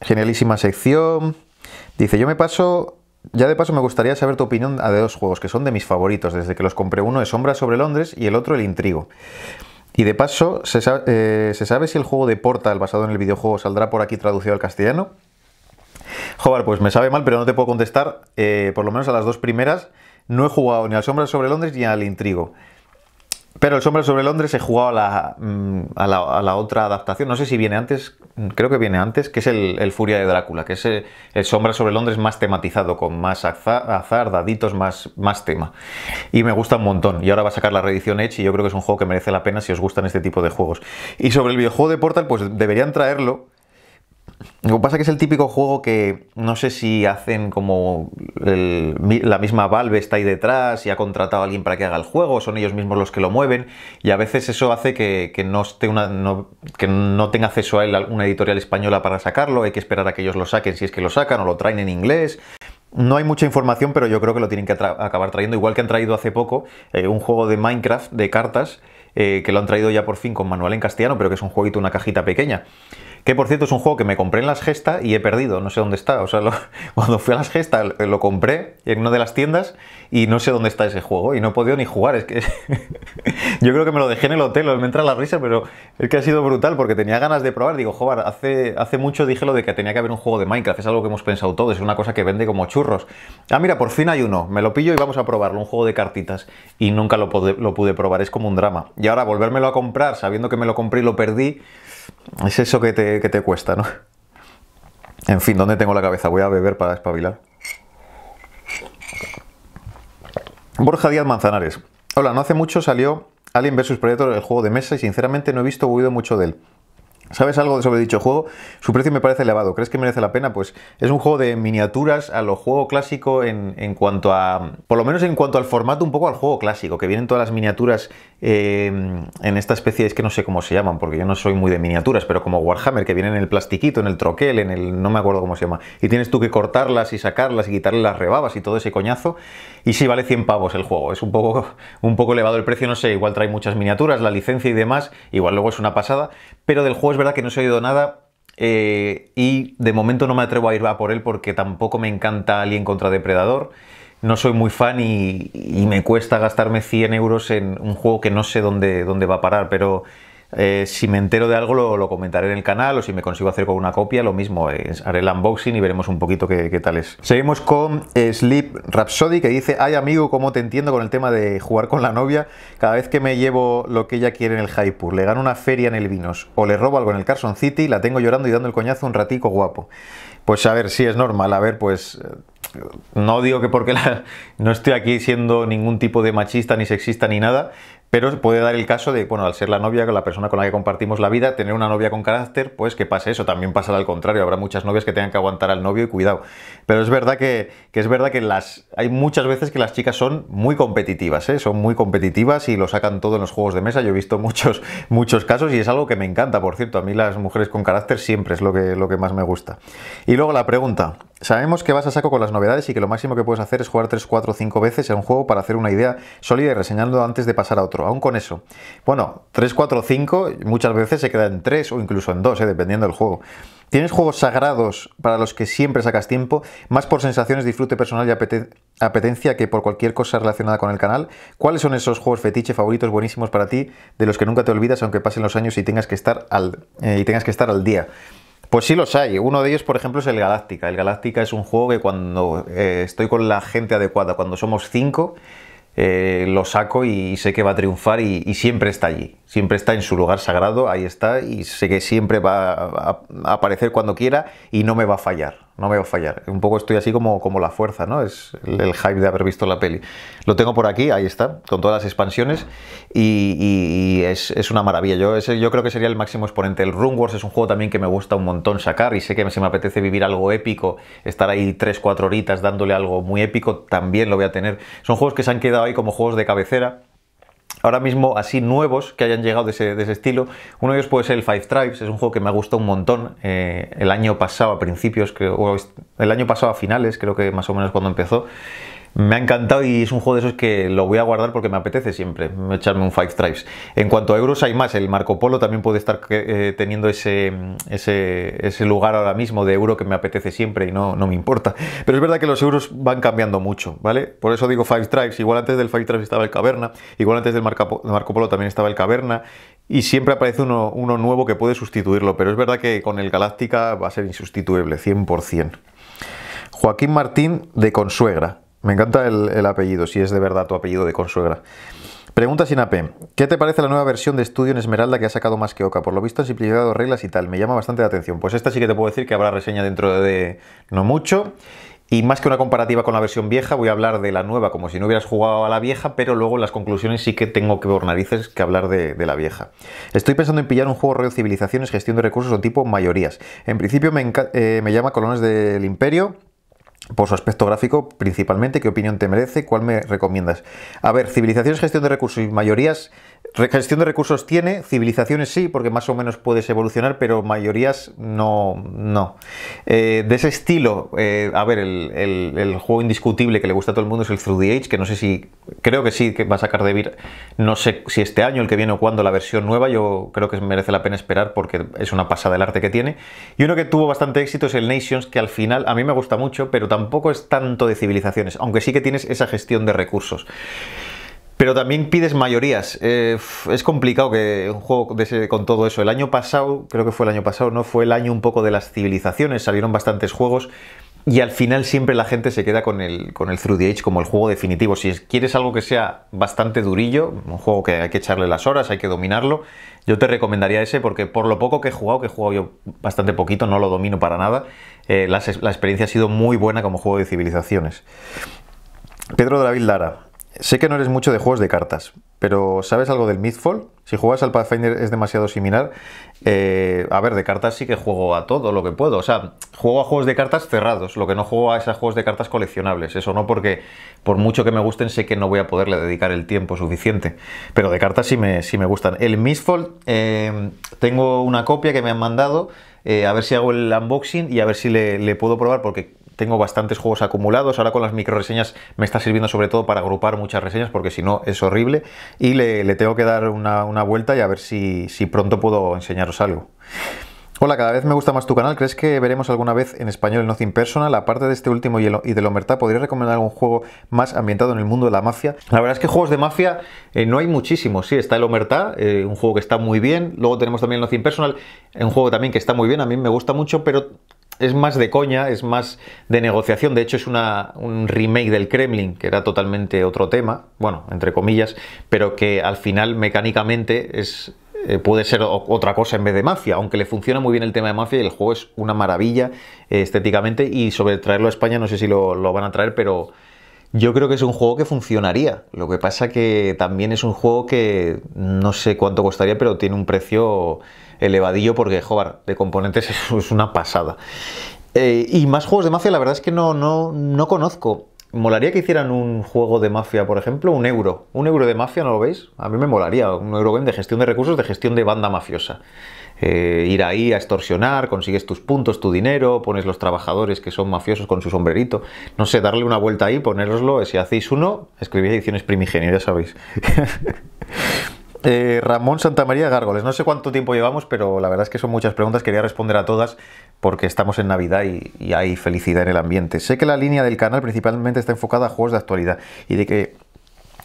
Genialísima sección. Dice: Yo me paso ya de paso me gustaría saber tu opinión de dos juegos que son de mis favoritos desde que los compré. Uno es Sombras sobre Londres y el otro El Intrigo. Y de paso, eh, ¿se sabe, si el juego de Portal basado en el videojuego saldrá por aquí traducido al castellano? Jobar, pues me sabe mal, pero no te puedo contestar, eh, por lo menos a las dos primeras. No he jugado ni al Sombra sobre Londres ni al Intrigo. Pero El Sombra sobre Londres he jugado mm, a la, otra adaptación, no sé si viene antes, mm, creo que viene antes, que es el, Furia de Drácula, que es el, Sombra sobre Londres más tematizado, con más azar, daditos, más, más tema. Y me gusta un montón. Y ahora va a sacar la reedición Edge y yo creo que es un juego que merece la pena si os gustan este tipo de juegos. Y sobre el videojuego de Portal, pues deberían traerlo lo que pasa es que es el típico juego que no sé si hacen como la misma Valve está ahí detrás y ha contratado a alguien para que haga el juego, son ellos mismos los que lo mueven y a veces eso hace que, no, esté que no tenga acceso a él una editorial española para sacarlo, hay que esperar a que ellos lo saquen si es que lo sacan o lo traen en inglés. No hay mucha información, pero yo creo que lo tienen que acabar trayendo, igual que han traído hace poco eh, un juego de Minecraft de cartas, eh, que lo han traído ya por fin con manual en castellano, pero que es un jueguito, una cajita pequeña. Que por cierto es un juego que me compré en las gestas y he perdido, no sé dónde está. O sea, [laughs] cuando fui a las gestas lo compré en una de las tiendas y no sé dónde está ese juego y no he podido ni jugar. Es que [laughs] yo creo que me lo dejé en el hotel, me entra la risa, pero es que ha sido brutal porque tenía ganas de probar. Digo, joder, hace, hace mucho dije lo de que tenía que haber un juego de Minecraft, es algo que hemos pensado todos, es una cosa que vende como churros. Ah, mira, por fin hay uno, me lo pillo y vamos a probarlo, un juego de cartitas. Y nunca lo, lo pude probar, es como un drama. Y ahora volvérmelo a comprar sabiendo que me lo compré y lo perdí es eso que te, que te cuesta, ¿no? En fin, ¿dónde tengo la cabeza? Voy a beber para espabilar. Borja Díaz Manzanares. Hola, no hace mucho salió Alien vs Predator, el juego de mesa, y sinceramente no he visto o oído mucho de él. ¿Sabes algo sobre dicho juego? Su precio me parece elevado. ¿Crees que merece la pena? Pues es un juego de miniaturas a lo juego clásico en, en cuanto a. Por lo menos en cuanto al formato, un poco al juego clásico, que vienen todas las miniaturas eh, en esta especie, es que no sé cómo se llaman, porque yo no soy muy de miniaturas, pero como Warhammer, que vienen en el plastiquito, en el troquel, en el. no me acuerdo cómo se llama. Y tienes tú que cortarlas y sacarlas y quitarle las rebabas y todo ese coñazo. Y si vale 100 pavos el juego. Es un poco, [laughs] un poco elevado el precio, no sé, igual trae muchas miniaturas, la licencia y demás, igual luego es una pasada, pero del juego es verdad que no se ha oído nada. Eh, y de momento no me atrevo a ir a por él porque tampoco me encanta Alien contra Depredador. No soy muy fan y, me cuesta gastarme 100 euros en un juego que no sé dónde, dónde va a parar, pero eh, si me entero de algo lo, comentaré en el canal o si me consigo hacer con una copia, lo mismo, eh, haré el unboxing y veremos un poquito qué, qué tal es. Seguimos con eh, Sleep Rhapsody que dice, ay amigo, ¿cómo te entiendo con el tema de jugar con la novia? Cada vez que me llevo lo que ella quiere en el Jaipur, le gano una feria en el Vinos o le robo algo en el Carson City, la tengo llorando y dando el coñazo un ratico guapo. Pues a ver, sí es normal, a ver, pues no digo que porque la, [laughs] no estoy aquí siendo ningún tipo de machista ni sexista ni nada, pero puede dar el caso de, bueno, al ser la novia, la persona con la que compartimos la vida, tener una novia con carácter, pues que pase eso. También pasará al contrario. Habrá muchas novias que tengan que aguantar al novio y cuidado. Pero es verdad que, es verdad que las, hay muchas veces que las chicas son muy competitivas, ¿eh? son muy competitivas y lo sacan todo en los juegos de mesa. Yo he visto muchos, [laughs] muchos casos y es algo que me encanta, por cierto. A mí las mujeres con carácter siempre es lo que, lo que más me gusta. Y luego la pregunta, Sabemos que vas a saco con las novedades y que lo máximo que puedes hacer es jugar 3, 4, 5 veces en un juego para hacer una idea sólida y reseñarlo antes de pasar a otro. Aún con eso. Bueno, 3, 4, 5 muchas veces se queda en 3 o incluso en 2, eh, dependiendo del juego. Tienes juegos sagrados para los que siempre sacas tiempo, más por sensaciones, disfrute personal y apetencia que por cualquier cosa relacionada con el canal. ¿Cuáles son esos juegos fetiche favoritos buenísimos para ti, de los que nunca te olvidas aunque pasen los años y tengas que estar eh, y tengas que estar al día? Pues sí los hay. Uno de ellos, por ejemplo, es el Galáctica. El Galáctica es un juego que cuando eh, estoy con la gente adecuada, cuando somos cinco, eh, lo saco y sé que va a triunfar y, siempre está allí. Siempre está en su lugar sagrado, ahí está, y sé que siempre va a aparecer cuando quiera y no me va a fallar no me a fallar. Un poco estoy así como, como la fuerza, ¿no? Es el, hype de haber visto la peli. Lo tengo por aquí, ahí está, con todas las expansiones y, es, una maravilla. Yo, yo creo que sería el máximo exponente. El Rune Wars es un juego también que me gusta un montón sacar y sé que si me apetece vivir algo épico, estar ahí 3, 4 horitas dándole algo muy épico, también lo voy a tener. Son juegos que se han quedado ahí como juegos de cabecera ahora mismo así nuevos que hayan llegado de ese, estilo. Uno de ellos puede ser el Five Tribes, es un juego que me ha un montón. Eh, el año pasado a principios, creo, el año pasado a finales, creo que más o menos cuando empezó. Me ha encantado y es un juego de esos que lo voy a guardar porque me apetece siempre echarme un Five Stripes. En cuanto a euros hay más, el Marco Polo también puede estar eh, teniendo ese, ese, lugar ahora mismo de euro que me apetece siempre y no, no me importa. Pero es verdad que los euros van cambiando mucho, ¿vale? Por eso digo Five Stripes, igual antes del Five Stripes estaba el Caverna, igual antes del Marco, Polo también estaba el Caverna y siempre aparece uno, uno nuevo que puede sustituirlo, pero es verdad que con el Galáctica va a ser insustituible, 100%. Joaquín Martín de Consuegra. Me encanta el, apellido, si es de verdad tu apellido de consuegra. Pregunta sin AP. ¿Qué te parece la nueva versión de estudio en Esmeralda que ha sacado más que Oca? Por lo visto han simplificado reglas y tal. Me llama bastante la atención. Pues esta sí que te puedo decir que habrá reseña dentro de no mucho. Y más que una comparativa con la versión vieja, voy a hablar de la nueva, como si no hubieras jugado a la vieja, pero luego en las conclusiones sí que tengo que por narices que hablar de, la vieja. Estoy pensando en pillar un juego rollo civilizaciones, gestión de recursos o tipo mayorías. En principio me, eh, me llama Colones del Imperio por su aspecto gráfico principalmente. ¿Qué opinión te merece? ¿Cuál me recomiendas? A ver, civilizaciones, gestión de recursos y mayorías Gestión de recursos tiene, civilizaciones sí, porque más o menos puedes evolucionar, pero mayorías no. no. Eh, de ese estilo, eh, a ver, el, juego indiscutible que le gusta a todo el mundo es el Through the Age, que no sé si, creo que sí, que va a sacar de vir, no sé si este año, el que viene o cuándo, la versión nueva, yo creo que merece la pena esperar porque es una pasada el arte que tiene. Y uno que tuvo bastante éxito es el Nations, que al final a mí me gusta mucho, pero tampoco es tanto de civilizaciones, aunque sí que tienes esa gestión de recursos. Pero también pides mayorías. Eh, es complicado que un juego con todo eso. El año pasado, creo que fue el año pasado, ¿no? Fue el año un poco de las civilizaciones, salieron bastantes juegos y al final siempre la gente se queda con el, con el Through the Age como el juego definitivo. Si quieres algo que sea bastante durillo, un juego que hay que echarle las horas, hay que dominarlo, yo te recomendaría ese porque por lo poco que he jugado, que he jugado yo bastante poquito, no lo domino para nada, eh, la, experiencia ha sido muy buena como juego de civilizaciones. Pedro de la Vildara Sé que no eres mucho de juegos de cartas, pero ¿sabes algo del Mythfall? Si juegas al Pathfinder es demasiado similar. Eh, a ver, de cartas sí que juego a todo lo que puedo. O sea, juego a juegos de cartas cerrados, lo que no juego a esos juegos de cartas coleccionables. Eso no porque, por mucho que me gusten, sé que no voy a poderle dedicar el tiempo suficiente. Pero de cartas sí me, sí me gustan. El Mythfall, eh, tengo una copia que me han mandado. Eh, a ver si hago el unboxing y a ver si le, le puedo probar porque tengo bastantes juegos acumulados. Ahora con las micro reseñas me está sirviendo sobre todo para agrupar muchas reseñas porque si no es horrible. Y le, tengo que dar una, vuelta y a ver si, pronto puedo enseñaros algo. Hola, cada vez me gusta más tu canal. ¿Crees que veremos alguna vez en español el Nothing Personal? Aparte de este último y, y de ¿podrías recomendar algún juego más ambientado en el mundo de la mafia? La verdad es que juegos de mafia eh, no hay muchísimos. Sí, está el OMERTA, eh, un juego que está muy bien. Luego tenemos también el Nothing Personal, un juego también que está muy bien, a mí me gusta mucho, pero es más de coña, es más de negociación. De hecho, es una, un remake del Kremlin, que era totalmente otro tema, bueno, entre comillas, pero que al final mecánicamente es, eh, puede ser otra cosa en vez de mafia, aunque le funciona muy bien el tema de mafia y el juego es una maravilla eh, estéticamente. Y sobre traerlo a España, no sé si lo, lo van a traer, pero yo creo que es un juego que funcionaría. Lo que pasa que también es un juego que no sé cuánto costaría, pero tiene un precio elevadillo porque, joder, de componentes [laughs] es una pasada. Eh, y más juegos de mafia, la verdad es que no, no, no conozco. Molaría que hicieran un juego de mafia, por ejemplo, un euro. Un euro de mafia, ¿no lo veis? A mí me molaría. Un euro de gestión de recursos, de gestión de banda mafiosa. Eh, ir ahí a extorsionar, consigues tus puntos, tu dinero, pones los trabajadores que son mafiosos con su sombrerito. No sé, darle una vuelta ahí, ponéroslo. Si hacéis uno, escribís ediciones primigenio, ya sabéis. [laughs] Eh, Ramón Santamaría Gárgoles, no sé cuánto tiempo llevamos, pero la verdad es que son muchas preguntas, quería responder a todas porque estamos en Navidad y, hay felicidad en el ambiente. Sé que la línea del canal principalmente está enfocada a juegos de actualidad y de que...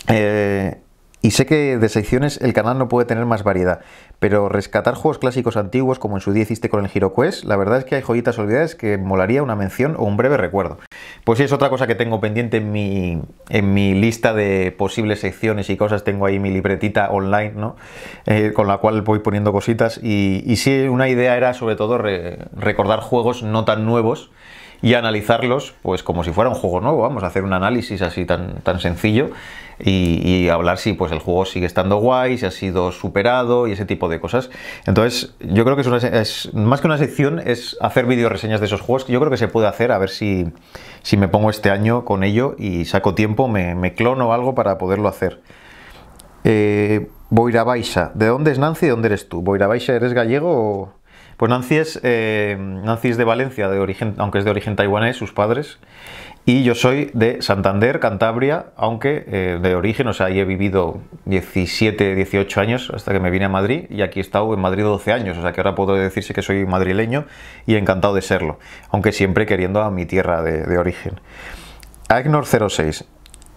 Eh, y sé que de secciones el canal no puede tener más variedad, pero rescatar juegos clásicos antiguos, como en su día hiciste con el Quest, la verdad es que hay joyitas olvidadas que molaría una mención o un breve recuerdo. Pues sí, es otra cosa que tengo pendiente en mi, en mi lista de posibles secciones y cosas, tengo ahí mi libretita online, ¿no? Eh, con la cual voy poniendo cositas, y, y sí, una idea era sobre todo recordar juegos no tan nuevos, y analizarlos pues como si fuera un juego nuevo. Vamos a hacer un análisis así tan, tan sencillo y, hablar si pues el juego sigue estando guay, si ha sido superado y ese tipo de cosas. Entonces yo creo que es, más que una sección es hacer videoreseñas reseñas de esos juegos. que Yo creo que se puede hacer a ver si, si me pongo este año con ello y saco tiempo, me, clono algo para poderlo hacer. Eh, Boira ¿de dónde es Nancy y dónde eres tú? ¿Boira eres gallego o...? Pues eh, Nancy es, de Valencia, de origen, aunque es de origen taiwanés, sus padres. Y yo soy de Santander, Cantabria, aunque eh, de origen, o sea, ahí he vivido 17, 18 años hasta que me vine a Madrid y aquí he estado en Madrid 12 años, o sea que ahora puedo decirse que soy madrileño y encantado de serlo, aunque siempre queriendo a mi tierra de, de origen. agnor 06.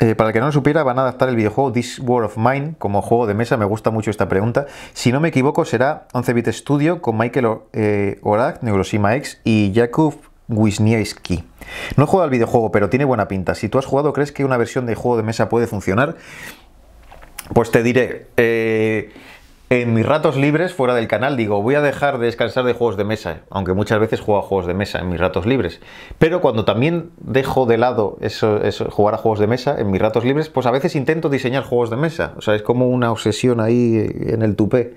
Eh, para el que no lo supiera, van a adaptar el videojuego This War of Mine como juego de mesa. Me gusta mucho esta pregunta. Si no me equivoco, será 11 Bit Studio con Michael eh, Neurosima X y Jakub Wisniewski. No he jugado al videojuego, pero tiene buena pinta. Si tú has jugado, ¿crees que una versión de juego de mesa puede funcionar? Pues te diré. Eh, en mis ratos libres fuera del canal digo, voy a dejar de descansar de juegos de mesa, aunque muchas veces juego a juegos de mesa en mis ratos libres. Pero cuando también dejo de lado eso, jugar a juegos de mesa en mis ratos libres, pues a veces intento diseñar juegos de mesa. O sea, es como una obsesión ahí en el tupé.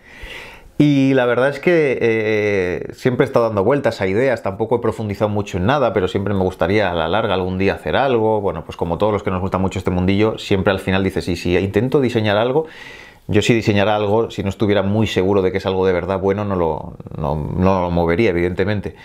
Y la verdad es que eh, siempre he estado dando vueltas a ideas, tampoco he profundizado mucho en nada, pero siempre me gustaría a la larga algún día hacer algo. Bueno, pues como todos los que nos gusta mucho este mundillo, siempre al final dices, sí si intento diseñar algo, yo si diseñara algo, si no estuviera muy seguro de que es algo de verdad bueno, no lo, no, lo movería, evidentemente.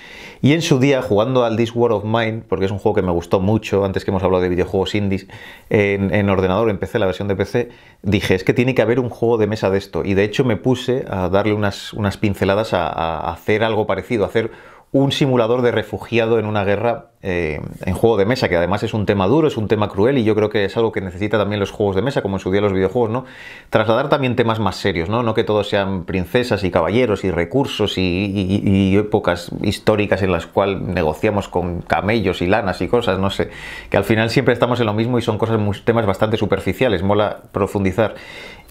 Y en su día, jugando al This World of Mine, porque es un juego que me gustó mucho, antes que hemos hablado de videojuegos indies, en, ordenador, empecé la versión de PC, dije, es que tiene que haber un juego de mesa de esto. Y de hecho me puse a darle unas, unas pinceladas a, a hacer algo parecido, a hacer un simulador de refugiado en una guerra eh, en juego de mesa, que además es un tema duro, es un tema cruel y yo creo que es algo que necesita también los juegos de mesa, como en su día los videojuegos, ¿no? Trasladar también temas más serios, ¿no? No que todos sean princesas y caballeros y recursos y, épocas históricas en las cuales negociamos con camellos y lanas y cosas, no sé, que al final siempre estamos en lo mismo y son cosas, temas bastante superficiales, mola profundizar.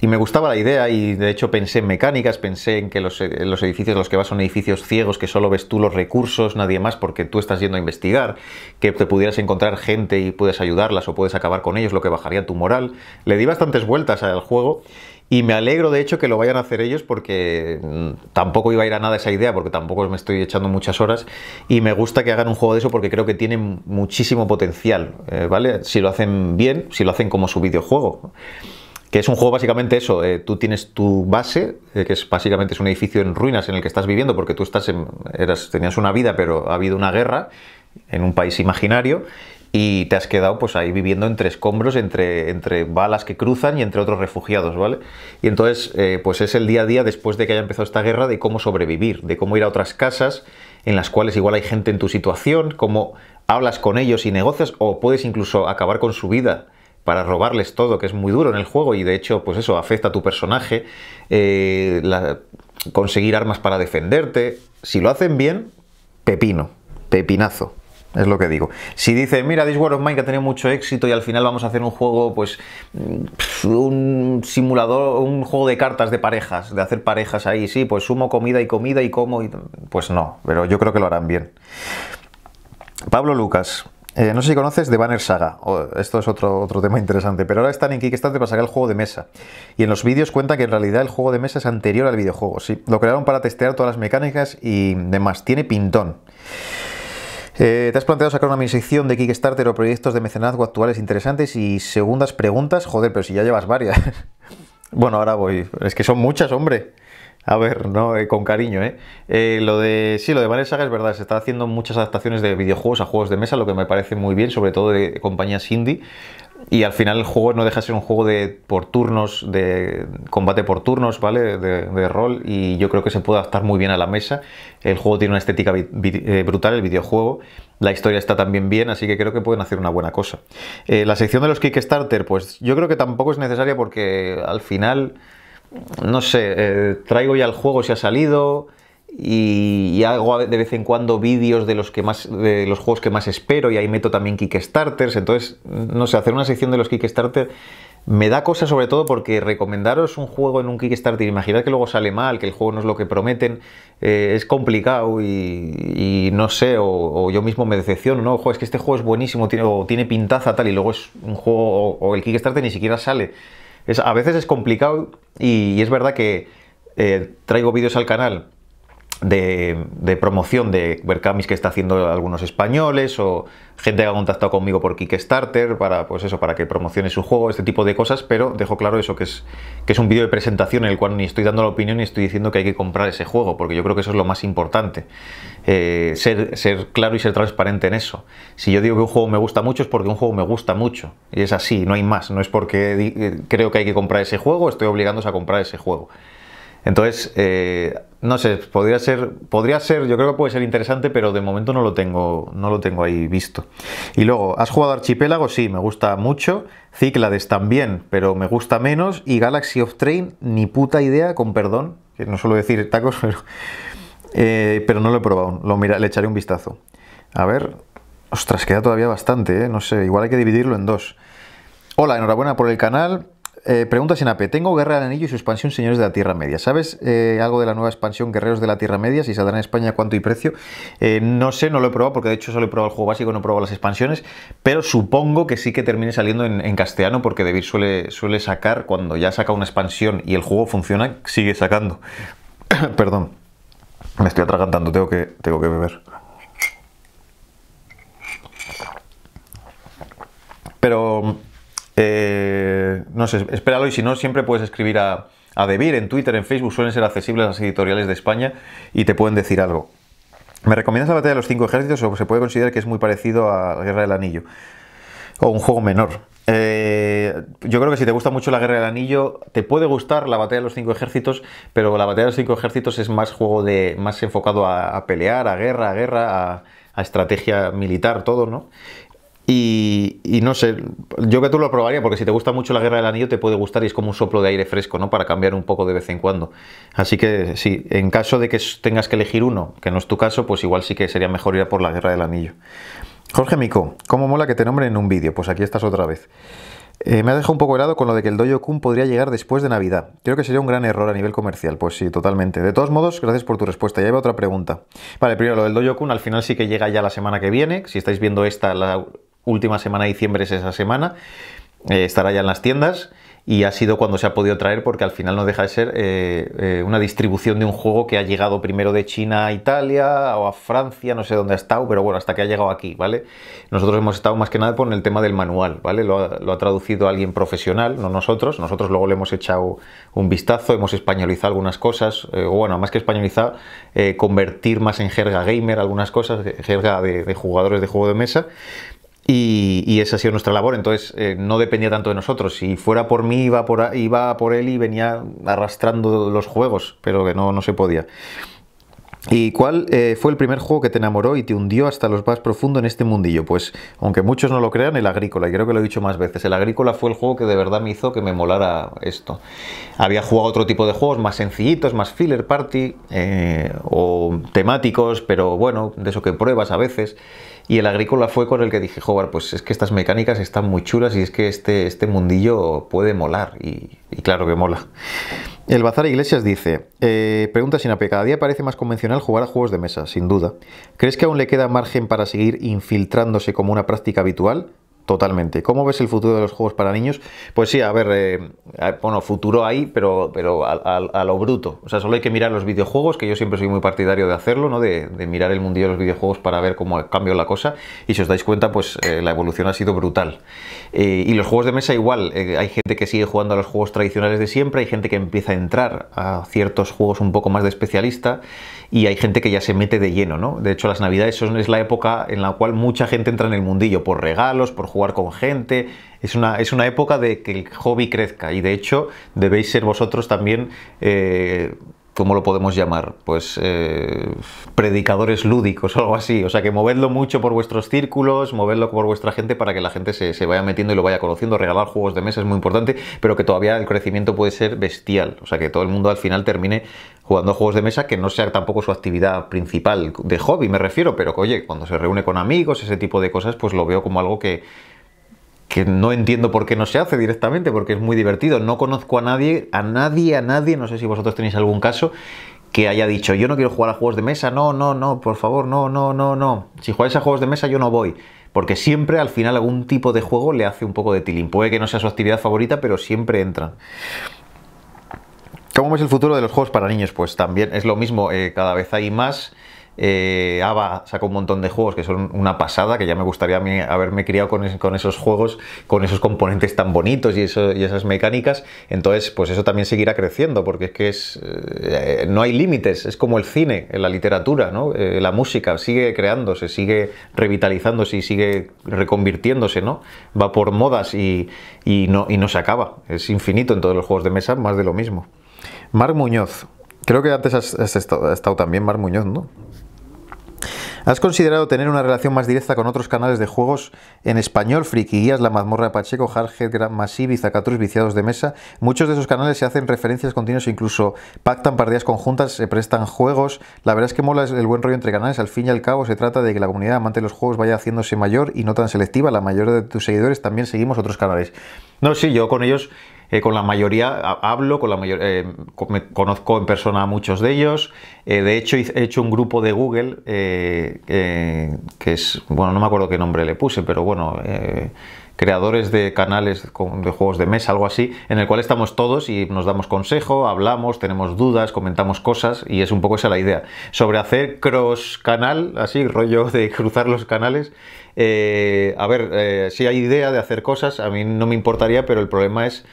Y me gustaba la idea y de hecho pensé en mecánicas, pensé en que eh, los, edificios los que vas son edificios ciegos, que solo ves tú los recursos, nadie más, porque tú estás yendo a investigar, que te pudieras encontrar gente y puedes ayudarlas o puedes acabar con ellos, lo que bajaría tu moral. Le di bastantes vueltas al juego y me alegro de hecho que lo vayan a hacer ellos porque mm, tampoco iba a ir a nada esa idea porque tampoco me estoy echando muchas horas y me gusta que hagan un juego de eso porque creo que tiene muchísimo potencial, eh, ¿vale? Si lo hacen bien, si lo hacen como su videojuego que es un juego básicamente eso, eh, tú tienes tu base, eh, que es básicamente es un edificio en ruinas en el que estás viviendo, porque tú estás en, eras, tenías una vida, pero ha habido una guerra en un país imaginario, y te has quedado pues ahí viviendo entre escombros, entre, balas que cruzan y entre otros refugiados, ¿vale? Y entonces, eh, pues es el día a día después de que haya empezado esta guerra de cómo sobrevivir, de cómo ir a otras casas en las cuales igual hay gente en tu situación, cómo hablas con ellos y negocias, o puedes incluso acabar con su vida para robarles todo, que es muy duro en el juego y de hecho, pues eso, afecta a tu personaje, eh, conseguir armas para defenderte. Si lo hacen bien, pepino, pepinazo. Es lo que digo. Si dice, mira, This War of Mine que ha tenido mucho éxito y al final vamos a hacer un juego, pues, un simulador, un juego de cartas de parejas, de hacer parejas ahí, sí, pues sumo comida y comida y como, y... pues no, pero yo creo que lo harán bien. Pablo Lucas, eh, no sé si conoces The Banner Saga, esto es otro, otro tema interesante, pero ahora están en Kickstarter para sacar el juego de mesa. Y en los vídeos cuentan que en realidad el juego de mesa es anterior al videojuego, sí. Lo crearon para testear todas las mecánicas y demás. Tiene pintón. Eh, ¿Te has planteado sacar una mini sección de Kickstarter o proyectos de mecenazgo actuales interesantes y segundas preguntas? Joder, pero si ya llevas varias. [laughs] bueno, ahora voy. Es que son muchas, hombre. A ver, no, eh, con cariño, ¿eh? ¿eh? Lo de. Sí, lo de Mario Saga es verdad, se está haciendo muchas adaptaciones de videojuegos a juegos de mesa, lo que me parece muy bien, sobre todo de compañías indie. Y al final el juego no deja de ser un juego de por turnos, de combate por turnos, ¿vale? De, rol. Y yo creo que se puede adaptar muy bien a la mesa. El juego tiene una estética eh, brutal, el videojuego. La historia está también bien, así que creo que pueden hacer una buena cosa. la sección de los Kickstarter, pues yo creo que tampoco es necesaria porque al final no sé, eh, traigo ya el juego si ha salido y, hago de vez en cuando vídeos de los que más de los juegos que más espero y ahí meto también Kickstarters, entonces no sé, hacer una sección de los kickstarters me da cosa sobre todo porque recomendaros un juego en un Kickstarter, imaginar que luego sale mal, que el juego no es lo que prometen, eh, es complicado y, no sé, o, yo mismo me decepciono, ¿no? Ojo, es que este juego es buenísimo, tiene, o tiene pintaza tal, y luego es un juego, o el Kickstarter ni siquiera sale a veces es complicado y, es verdad que eh, traigo vídeos al canal de, promoción de verkamis que está haciendo algunos españoles o gente que ha contactado conmigo por Kickstarter para, pues eso, para que promocione su juego, este tipo de cosas, pero dejo claro eso, que es, que es un vídeo de presentación en el cual ni estoy dando la opinión ni estoy diciendo que hay que comprar ese juego, porque yo creo que eso es lo más importante, eh, ser, claro y ser transparente en eso. Si yo digo que un juego me gusta mucho es porque un juego me gusta mucho, y es así, no hay más, no es porque eh, creo que hay que comprar ese juego, estoy obligándose a comprar ese juego. Entonces, eh, no sé, podría ser, podría ser, yo creo que puede ser interesante, pero de momento no lo tengo, no lo tengo ahí visto. Y luego, ¿has jugado Archipélago? Sí, me gusta mucho. Cíclades también, pero me gusta menos. Y Galaxy of Train, ni puta idea, con perdón, que no suelo decir tacos, [laughs] pero, eh, pero no lo he probado. Lo mira, le echaré un vistazo. A ver, ostras, queda todavía bastante, ¿eh? no sé, igual hay que dividirlo en dos. Hola, enhorabuena por el canal. Eh, pregunta AP, tengo Guerra del Anillo y su expansión Señores de la Tierra Media. ¿Sabes eh, algo de la nueva expansión Guerreros de la Tierra Media? Si saldrá en España, cuánto y precio. Eh, no sé, no lo he probado porque de hecho solo he probado el juego básico, no he probado las expansiones, pero supongo que sí que termine saliendo en, castellano porque Devir suele, sacar, cuando ya saca una expansión y el juego funciona, sigue sacando. [coughs] Perdón, me estoy atragantando, tengo que, tengo que beber. Pero eh, no sé, espéralo y si no, siempre puedes escribir a, a Debir en Twitter, en Facebook, suelen ser accesibles las editoriales de España y te pueden decir algo. ¿Me recomiendas la batalla de los cinco ejércitos o se puede considerar que es muy parecido a la Guerra del Anillo? O un juego menor. Eh, yo creo que si te gusta mucho la Guerra del Anillo, te puede gustar la Batalla de los Cinco Ejércitos, pero la Batalla de los Cinco Ejércitos es más juego de. más enfocado a, pelear, a guerra, a guerra, a estrategia militar, todo, ¿no? Y, no sé, yo que tú lo probaría, porque si te gusta mucho la Guerra del Anillo te puede gustar y es como un soplo de aire fresco, ¿no? Para cambiar un poco de vez en cuando. Así que sí, en caso de que tengas que elegir uno, que no es tu caso, pues igual sí que sería mejor ir por la Guerra del Anillo. Jorge Mico, ¿cómo mola que te nombren en un vídeo? Pues aquí estás otra vez. Eh, me ha dejado un poco helado con lo de que el Dojo Kun podría llegar después de Navidad. Creo que sería un gran error a nivel comercial. Pues sí, totalmente. De todos modos, gracias por tu respuesta. Ya iba otra pregunta. Vale, primero, lo del Dojo Kun al final sí que llega ya la semana que viene. Si estáis viendo esta, la, última semana de diciembre es esa semana, eh, estará ya en las tiendas y ha sido cuando se ha podido traer porque al final no deja de ser eh, eh, una distribución de un juego que ha llegado primero de China a Italia o a Francia, no sé dónde ha estado, pero bueno, hasta que ha llegado aquí, ¿vale? Nosotros hemos estado más que nada por el tema del manual, ¿vale? Lo ha, traducido alguien profesional, no nosotros, nosotros luego le hemos echado un vistazo, hemos españolizado algunas cosas, bueno, más que españolizar, convertir más en jerga gamer algunas cosas, jerga de, de jugadores de juego de mesa, y, esa ha sido nuestra labor, entonces eh, no dependía tanto de nosotros. Si fuera por mí, iba por, iba por él y venía arrastrando los juegos, pero que no, no se podía. ¿Y cuál eh, fue el primer juego que te enamoró y te hundió hasta los más profundos en este mundillo? Pues, aunque muchos no lo crean, el Agrícola, y creo que lo he dicho más veces, el Agrícola fue el juego que de verdad me hizo que me molara esto. Había jugado otro tipo de juegos más sencillitos, más filler party, eh, o temáticos, pero bueno, de eso que pruebas a veces. Y el agrícola fue con el que dije, joder, pues es que estas mecánicas están muy chulas y es que este, este mundillo puede molar. Y, claro que mola. El Bazar Iglesias dice, eh, pregunta a cada día parece más convencional jugar a juegos de mesa, sin duda. ¿Crees que aún le queda margen para seguir infiltrándose como una práctica habitual? Totalmente. ¿Cómo ves el futuro de los juegos para niños? Pues sí, a ver, eh, bueno, futuro ahí, pero, pero a, lo bruto. O sea, solo hay que mirar los videojuegos, que yo siempre soy muy partidario de hacerlo, ¿no? De, mirar el mundillo de los videojuegos para ver cómo cambia la cosa. Y si os dais cuenta, pues eh, la evolución ha sido brutal. Eh, y los juegos de mesa igual. hay gente que sigue jugando a los juegos tradicionales de siempre, hay gente que empieza a entrar a ciertos juegos un poco más de especialista y hay gente que ya se mete de lleno, ¿no? De hecho, las navidades son, es la época en la cual mucha gente entra en el mundillo, por regalos, por jugar con gente. Es una, es una época de que el hobby crezca y de hecho debéis ser vosotros también... Eh, ¿cómo lo podemos llamar? Pues eh, predicadores lúdicos o [laughs] algo así. O sea, que movedlo mucho por vuestros círculos, movedlo por vuestra gente para que la gente se, vaya metiendo y lo vaya conociendo. Regalar juegos de mesa es muy importante, pero que todavía el crecimiento puede ser bestial. O sea, que todo el mundo al final termine jugando juegos de mesa que no sea tampoco su actividad principal de hobby, me refiero, pero que, oye, cuando se reúne con amigos, ese tipo de cosas, pues lo veo como algo que que no entiendo por qué no se hace directamente, porque es muy divertido. No conozco a nadie, a nadie, a nadie, no sé si vosotros tenéis algún caso, que haya dicho, yo no quiero jugar a juegos de mesa, no, no, no, por favor, no, no, no, no. Si jugáis a juegos de mesa yo no voy, porque siempre al final algún tipo de juego le hace un poco de tilín. Puede que no sea su actividad favorita, pero siempre entran. ¿Cómo es el futuro de los juegos para niños? Pues también es lo mismo, eh, cada vez hay más. Eh, sacó un montón de juegos que son una pasada, que ya me gustaría a mí haberme criado con, esos juegos, con esos componentes tan bonitos y, esas mecánicas. Entonces, pues eso también seguirá creciendo, porque es que es, eh, no hay límites, es como el cine, la literatura, ¿no? Eh, la música, sigue creándose, sigue revitalizándose y sigue reconvirtiéndose, ¿no? Va por modas y, no, se acaba, es infinito en todos los juegos de mesa, más de lo mismo. Mar Muñoz. Creo que antes has, estado, estado también Mar Muñoz, ¿no? ¿Has considerado tener una relación más directa con otros canales de juegos en español? Friki La Mazmorra de Pacheco, Hardhead, Gran y Viciados de Mesa. Muchos de esos canales se hacen referencias continuas, incluso pactan partidas conjuntas, se prestan juegos. La verdad es que mola el buen rollo entre canales. Al fin y al cabo se trata de que la comunidad amante de los juegos vaya haciéndose mayor y no tan selectiva. La mayoría de tus seguidores también seguimos otros canales. No, sí, yo con ellos eh, con la mayoría hablo, con la mayor, eh, conozco en persona a muchos de ellos. Eh, de hecho, he hecho un grupo de Google que es, bueno, no me acuerdo qué nombre le puse, pero bueno, creadores de canales de juegos de mesa, algo así, en el cual estamos todos y nos damos consejo, hablamos, tenemos dudas, comentamos cosas y es un poco esa la idea. Sobre hacer cross canal, así, rollo de cruzar los canales. a ver, si hay idea de hacer cosas, a mí no me importaría, pero el problema es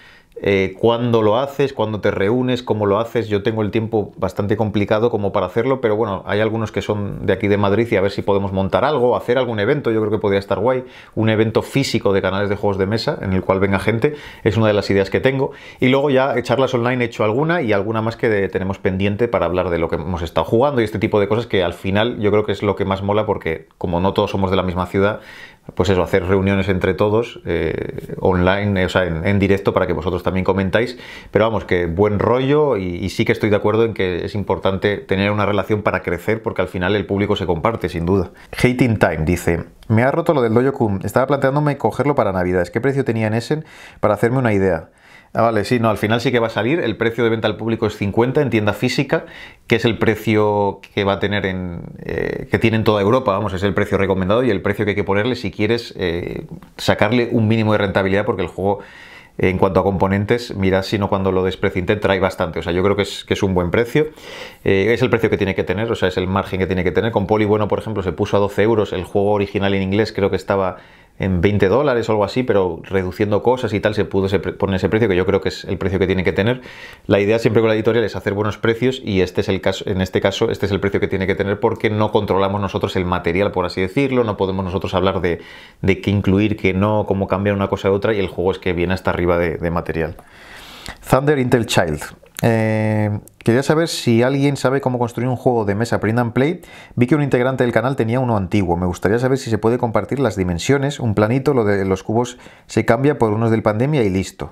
eh, cuándo lo haces, cuándo te reúnes, cómo lo haces. Yo tengo el tiempo bastante complicado como para hacerlo, pero bueno, hay algunos que son de aquí de Madrid y a ver si podemos montar algo, hacer algún evento, yo creo que podría estar guay. Un evento físico de canales de juegos de mesa en el cual venga gente, es una de las ideas que tengo. Y luego ya eh, charlas online he hecho alguna y alguna más que tenemos pendiente para hablar de lo que hemos estado jugando y este tipo de cosas que al final yo creo que es lo que más mola porque como no todos somos de la misma ciudad, pues eso, hacer reuniones entre todos eh, online, eh, o sea, en, directo para que vosotros también comentáis. Pero vamos, que buen rollo y, sí que estoy de acuerdo en que es importante tener una relación para crecer porque al final el público se comparte, sin duda. Hating Time dice, me ha roto lo del Dojo estaba planteándome cogerlo para Navidad, ¿qué precio tenía en Essen para hacerme una idea? Ah, vale, sí, no, al final sí que va a salir. El precio de venta al público es 50 en tienda física, que es el precio que va a tener en. Eh, que tiene en toda Europa, vamos, es el precio recomendado y el precio que hay que ponerle si quieres eh, sacarle un mínimo de rentabilidad, porque el juego, en cuanto a componentes, mira, si no cuando lo despreci trae bastante. O sea, yo creo que es, que es un buen precio. Eh, es el precio que tiene que tener, o sea, es el margen que tiene que tener. Con Poli, bueno, por ejemplo, se puso a 12 euros. El juego original en inglés creo que estaba en 20 dólares o algo así, pero reduciendo cosas y tal se pudo poner ese precio, que yo creo que es el precio que tiene que tener. La idea siempre con la editorial es hacer buenos precios y este es el caso, en este caso este es el precio que tiene que tener porque no controlamos nosotros el material, por así decirlo, no podemos nosotros hablar de, de qué incluir, qué no, cómo cambiar una cosa a otra y el juego es que viene hasta arriba de, material. Thunder Intel Child. Eh, Quería saber si alguien sabe cómo construir un juego de mesa print and play. Vi que un integrante del canal tenía uno antiguo. Me gustaría saber si se puede compartir las dimensiones, un planito, lo de los cubos se cambia por unos del pandemia y listo.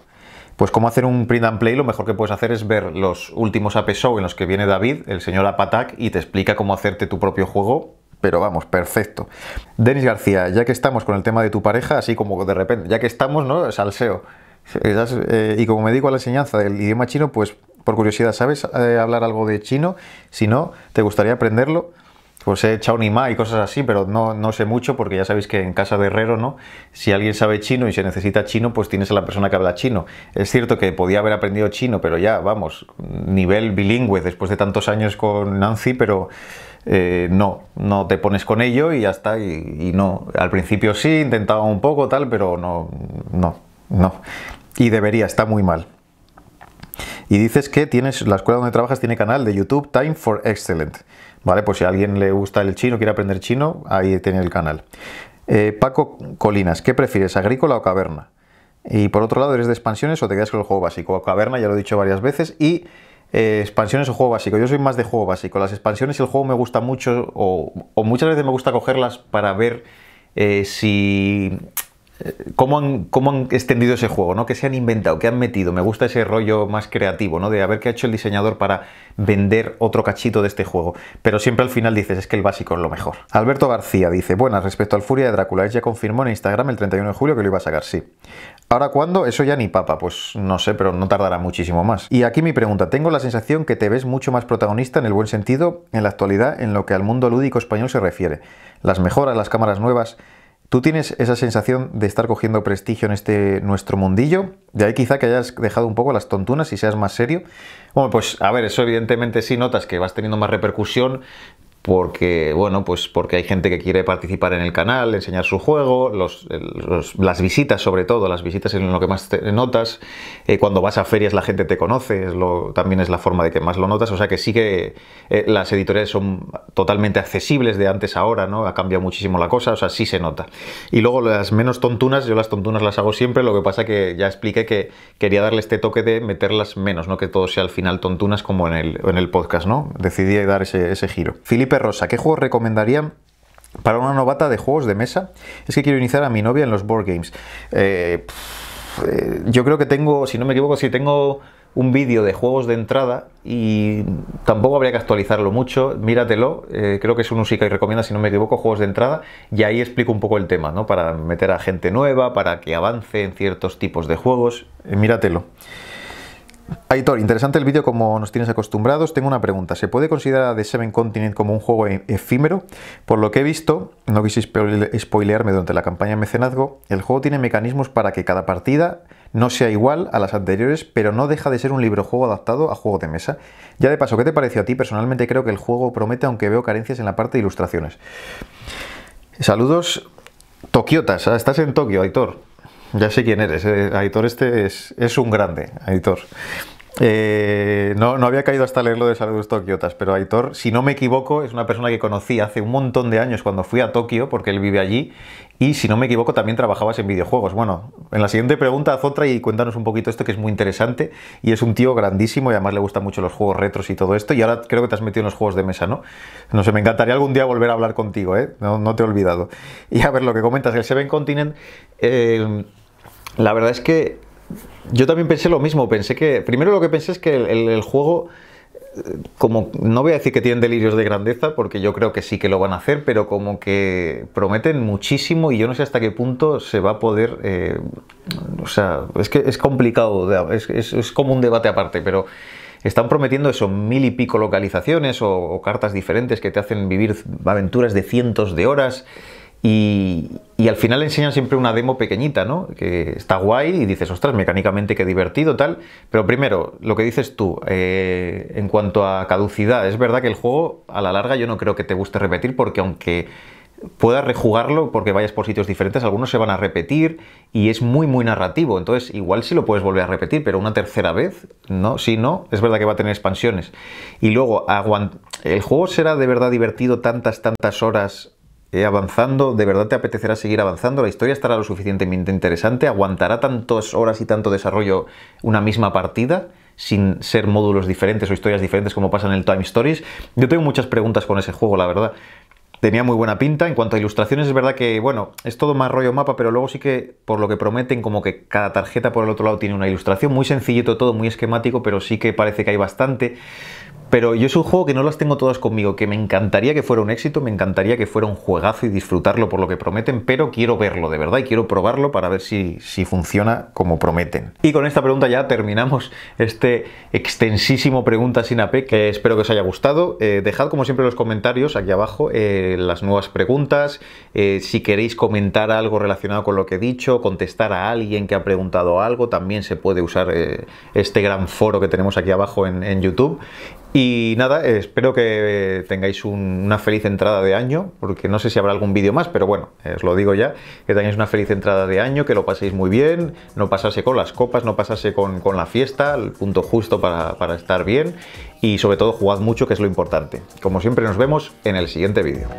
Pues cómo hacer un print and play, lo mejor que puedes hacer es ver los últimos AP Show en los que viene David, el señor Apatak, y te explica cómo hacerte tu propio juego pero vamos, perfecto. Denis García, ya que estamos con el tema de tu pareja, así como de repente, ya que estamos, ¿no? Salseo. Eh, eh, y como me digo a la enseñanza del idioma chino, pues por curiosidad, ¿sabes eh, hablar algo de chino? Si no, ¿te gustaría aprenderlo? Pues he echado ni ma y cosas así, pero no, no sé mucho porque ya sabéis que en casa de herrero, ¿no? Si alguien sabe chino y se necesita chino, pues tienes a la persona que habla chino. Es cierto que podía haber aprendido chino, pero ya, vamos, nivel bilingüe después de tantos años con Nancy, pero eh, no, no te pones con ello y ya está. Y, y, no, al principio sí, intentaba un poco tal, pero no, no, no. Y debería, está muy mal. Y dices que tienes la escuela donde trabajas tiene canal de YouTube Time for Excellent. Vale, pues si a alguien le gusta el chino, quiere aprender chino, ahí tiene el canal. Eh, Paco Colinas, ¿qué prefieres, agrícola o caverna? Y por otro lado, ¿eres de expansiones o te quedas con el juego básico? Caverna, ya lo he dicho varias veces, y eh, expansiones o juego básico. Yo soy más de juego básico. Las expansiones y el juego me gusta mucho, o, muchas veces me gusta cogerlas para ver eh, si cómo han, han extendido ese juego, ¿no? Que se han inventado, que han metido. Me gusta ese rollo más creativo, ¿no? De a ver qué ha hecho el diseñador para vender otro cachito de este juego. Pero siempre al final dices, es que el básico es lo mejor. Alberto García dice, bueno, respecto al Furia de Drácula, ya confirmó en Instagram el 31 de julio que lo iba a sacar, sí. ¿Ahora cuándo? Eso ya ni papa, pues no sé, pero no tardará muchísimo más. Y aquí mi pregunta, tengo la sensación que te ves mucho más protagonista en el buen sentido en la actualidad en lo que al mundo lúdico español se refiere. Las mejoras, las cámaras nuevas... Tú tienes esa sensación de estar cogiendo prestigio en este nuestro mundillo, de ahí quizá que hayas dejado un poco las tontunas y seas más serio. Bueno, pues a ver, eso evidentemente sí notas que vas teniendo más repercusión, porque bueno, pues porque hay gente que quiere participar en el canal, enseñar su juego, las visitas sobre todo, las visitas en lo que más te notas. Eh, cuando vas a ferias la gente te conoce, también es la forma de que más lo notas. O sea que sí que eh, las editoriales son totalmente accesibles de antes a ahora, ¿no? Ha cambiado muchísimo la cosa, o sea, sí se nota. Y luego las menos tontunas, yo las tontunas las hago siempre, lo que pasa que ya expliqué que quería darle este toque de meterlas menos, no que todo sea al final tontunas como en el, en el podcast, ¿no? Decidí dar ese, giro. Rosa, ¿qué juegos recomendarían para una novata de juegos de mesa? Es que quiero iniciar a mi novia en los board games. Eh, eh, yo creo que tengo, si no me equivoco, si tengo un vídeo de juegos de entrada y tampoco habría que actualizarlo mucho, míratelo, eh, creo que es un música y recomienda, si no me equivoco, juegos de entrada y ahí explico un poco el tema, ¿no? Para meter a gente nueva, para que avance en ciertos tipos de juegos, míratelo. Aitor, interesante el vídeo como nos tienes acostumbrados. Tengo una pregunta. ¿Se puede considerar The Seven Continent como un juego e- efímero? Por lo que he visto, no quise spoilearme durante la campaña de mecenazgo, el juego tiene mecanismos para que cada partida no sea igual a las anteriores, pero no deja de ser un libro juego adaptado a juego de mesa. Ya de paso, ¿qué te pareció a ti? Personalmente creo que el juego promete, aunque veo carencias en la parte de ilustraciones. Saludos, Tokiotas. Ah, estás en Tokio, Aitor. Ya sé quién eres. Eh, Aitor este es, es un grande, Aitor. Eh, no, no, había caído hasta leerlo de Saludos Tokiotas, pero Aitor, si no me equivoco, es una persona que conocí hace un montón de años cuando fui a Tokio, porque él vive allí, y si no me equivoco, también trabajabas en videojuegos. Bueno, en la siguiente pregunta haz otra y cuéntanos un poquito esto que es muy interesante, y es un tío grandísimo y además le gustan mucho los juegos retros y todo esto, y ahora creo que te has metido en los juegos de mesa, ¿no? No sé, me encantaría algún día volver a hablar contigo, ¿eh? No, te he olvidado. Y a ver, lo que comentas, el Seven Continent... Eh, la verdad es que yo también pensé lo mismo. Pensé que. Primero lo que pensé es que el, juego eh, como no voy a decir que tienen delirios de grandeza, porque yo creo que sí que lo van a hacer, pero como que prometen muchísimo y yo no sé hasta qué punto se va a poder. Eh, o sea, es que es complicado, es, como un debate aparte, pero están prometiendo eso, mil y pico localizaciones o cartas diferentes que te hacen vivir aventuras de cientos de horas. Y, al final enseñan siempre una demo pequeñita, ¿no? Que está guay y dices, ostras, mecánicamente qué divertido, tal. Pero primero, lo que dices tú, eh, en cuanto a caducidad, es verdad que el juego a la larga yo no creo que te guste repetir porque aunque puedas rejugarlo porque vayas por sitios diferentes, algunos se van a repetir y es muy muy narrativo, entonces igual si lo puedes volver a repetir, pero una tercera vez, no, si no, es verdad que va a tener expansiones. Y luego, el juego será de verdad divertido tantas, tantas horas eh, avanzando, de verdad te apetecerá seguir avanzando, la historia estará lo suficientemente interesante, aguantará tantas horas y tanto desarrollo una misma partida sin ser módulos diferentes o historias diferentes como pasa en el Time Stories. Yo tengo muchas preguntas con ese juego, la verdad. Tenía muy buena pinta. En cuanto a ilustraciones, es verdad que, bueno, es todo más rollo mapa, pero luego sí que, por lo que prometen, como que cada tarjeta por el otro lado tiene una ilustración. Muy sencillito todo, muy esquemático, pero sí que parece que hay bastante. Pero yo es un juego que no las tengo todas conmigo, que me encantaría que fuera un éxito, me encantaría que fuera un juegazo y disfrutarlo por lo que prometen, pero quiero verlo de verdad y quiero probarlo para ver si, si funciona como prometen. Y con esta pregunta ya terminamos este extensísimo pregunta sin AP, que espero que os haya gustado. Eh, dejad como siempre en los comentarios aquí abajo eh, las nuevas preguntas, eh, si queréis comentar algo relacionado con lo que he dicho, contestar a alguien que ha preguntado algo, también se puede usar este gran foro que tenemos aquí abajo en YouTube. Y nada, espero que tengáis una feliz entrada de año, porque no sé si habrá algún vídeo más, pero bueno, os lo digo ya, que tengáis una feliz entrada de año, que lo paséis muy bien, no pasarse con las copas, no pasarse con, la fiesta, el punto justo para estar bien y sobre todo jugad mucho, que es lo importante. Como siempre nos vemos en el siguiente vídeo.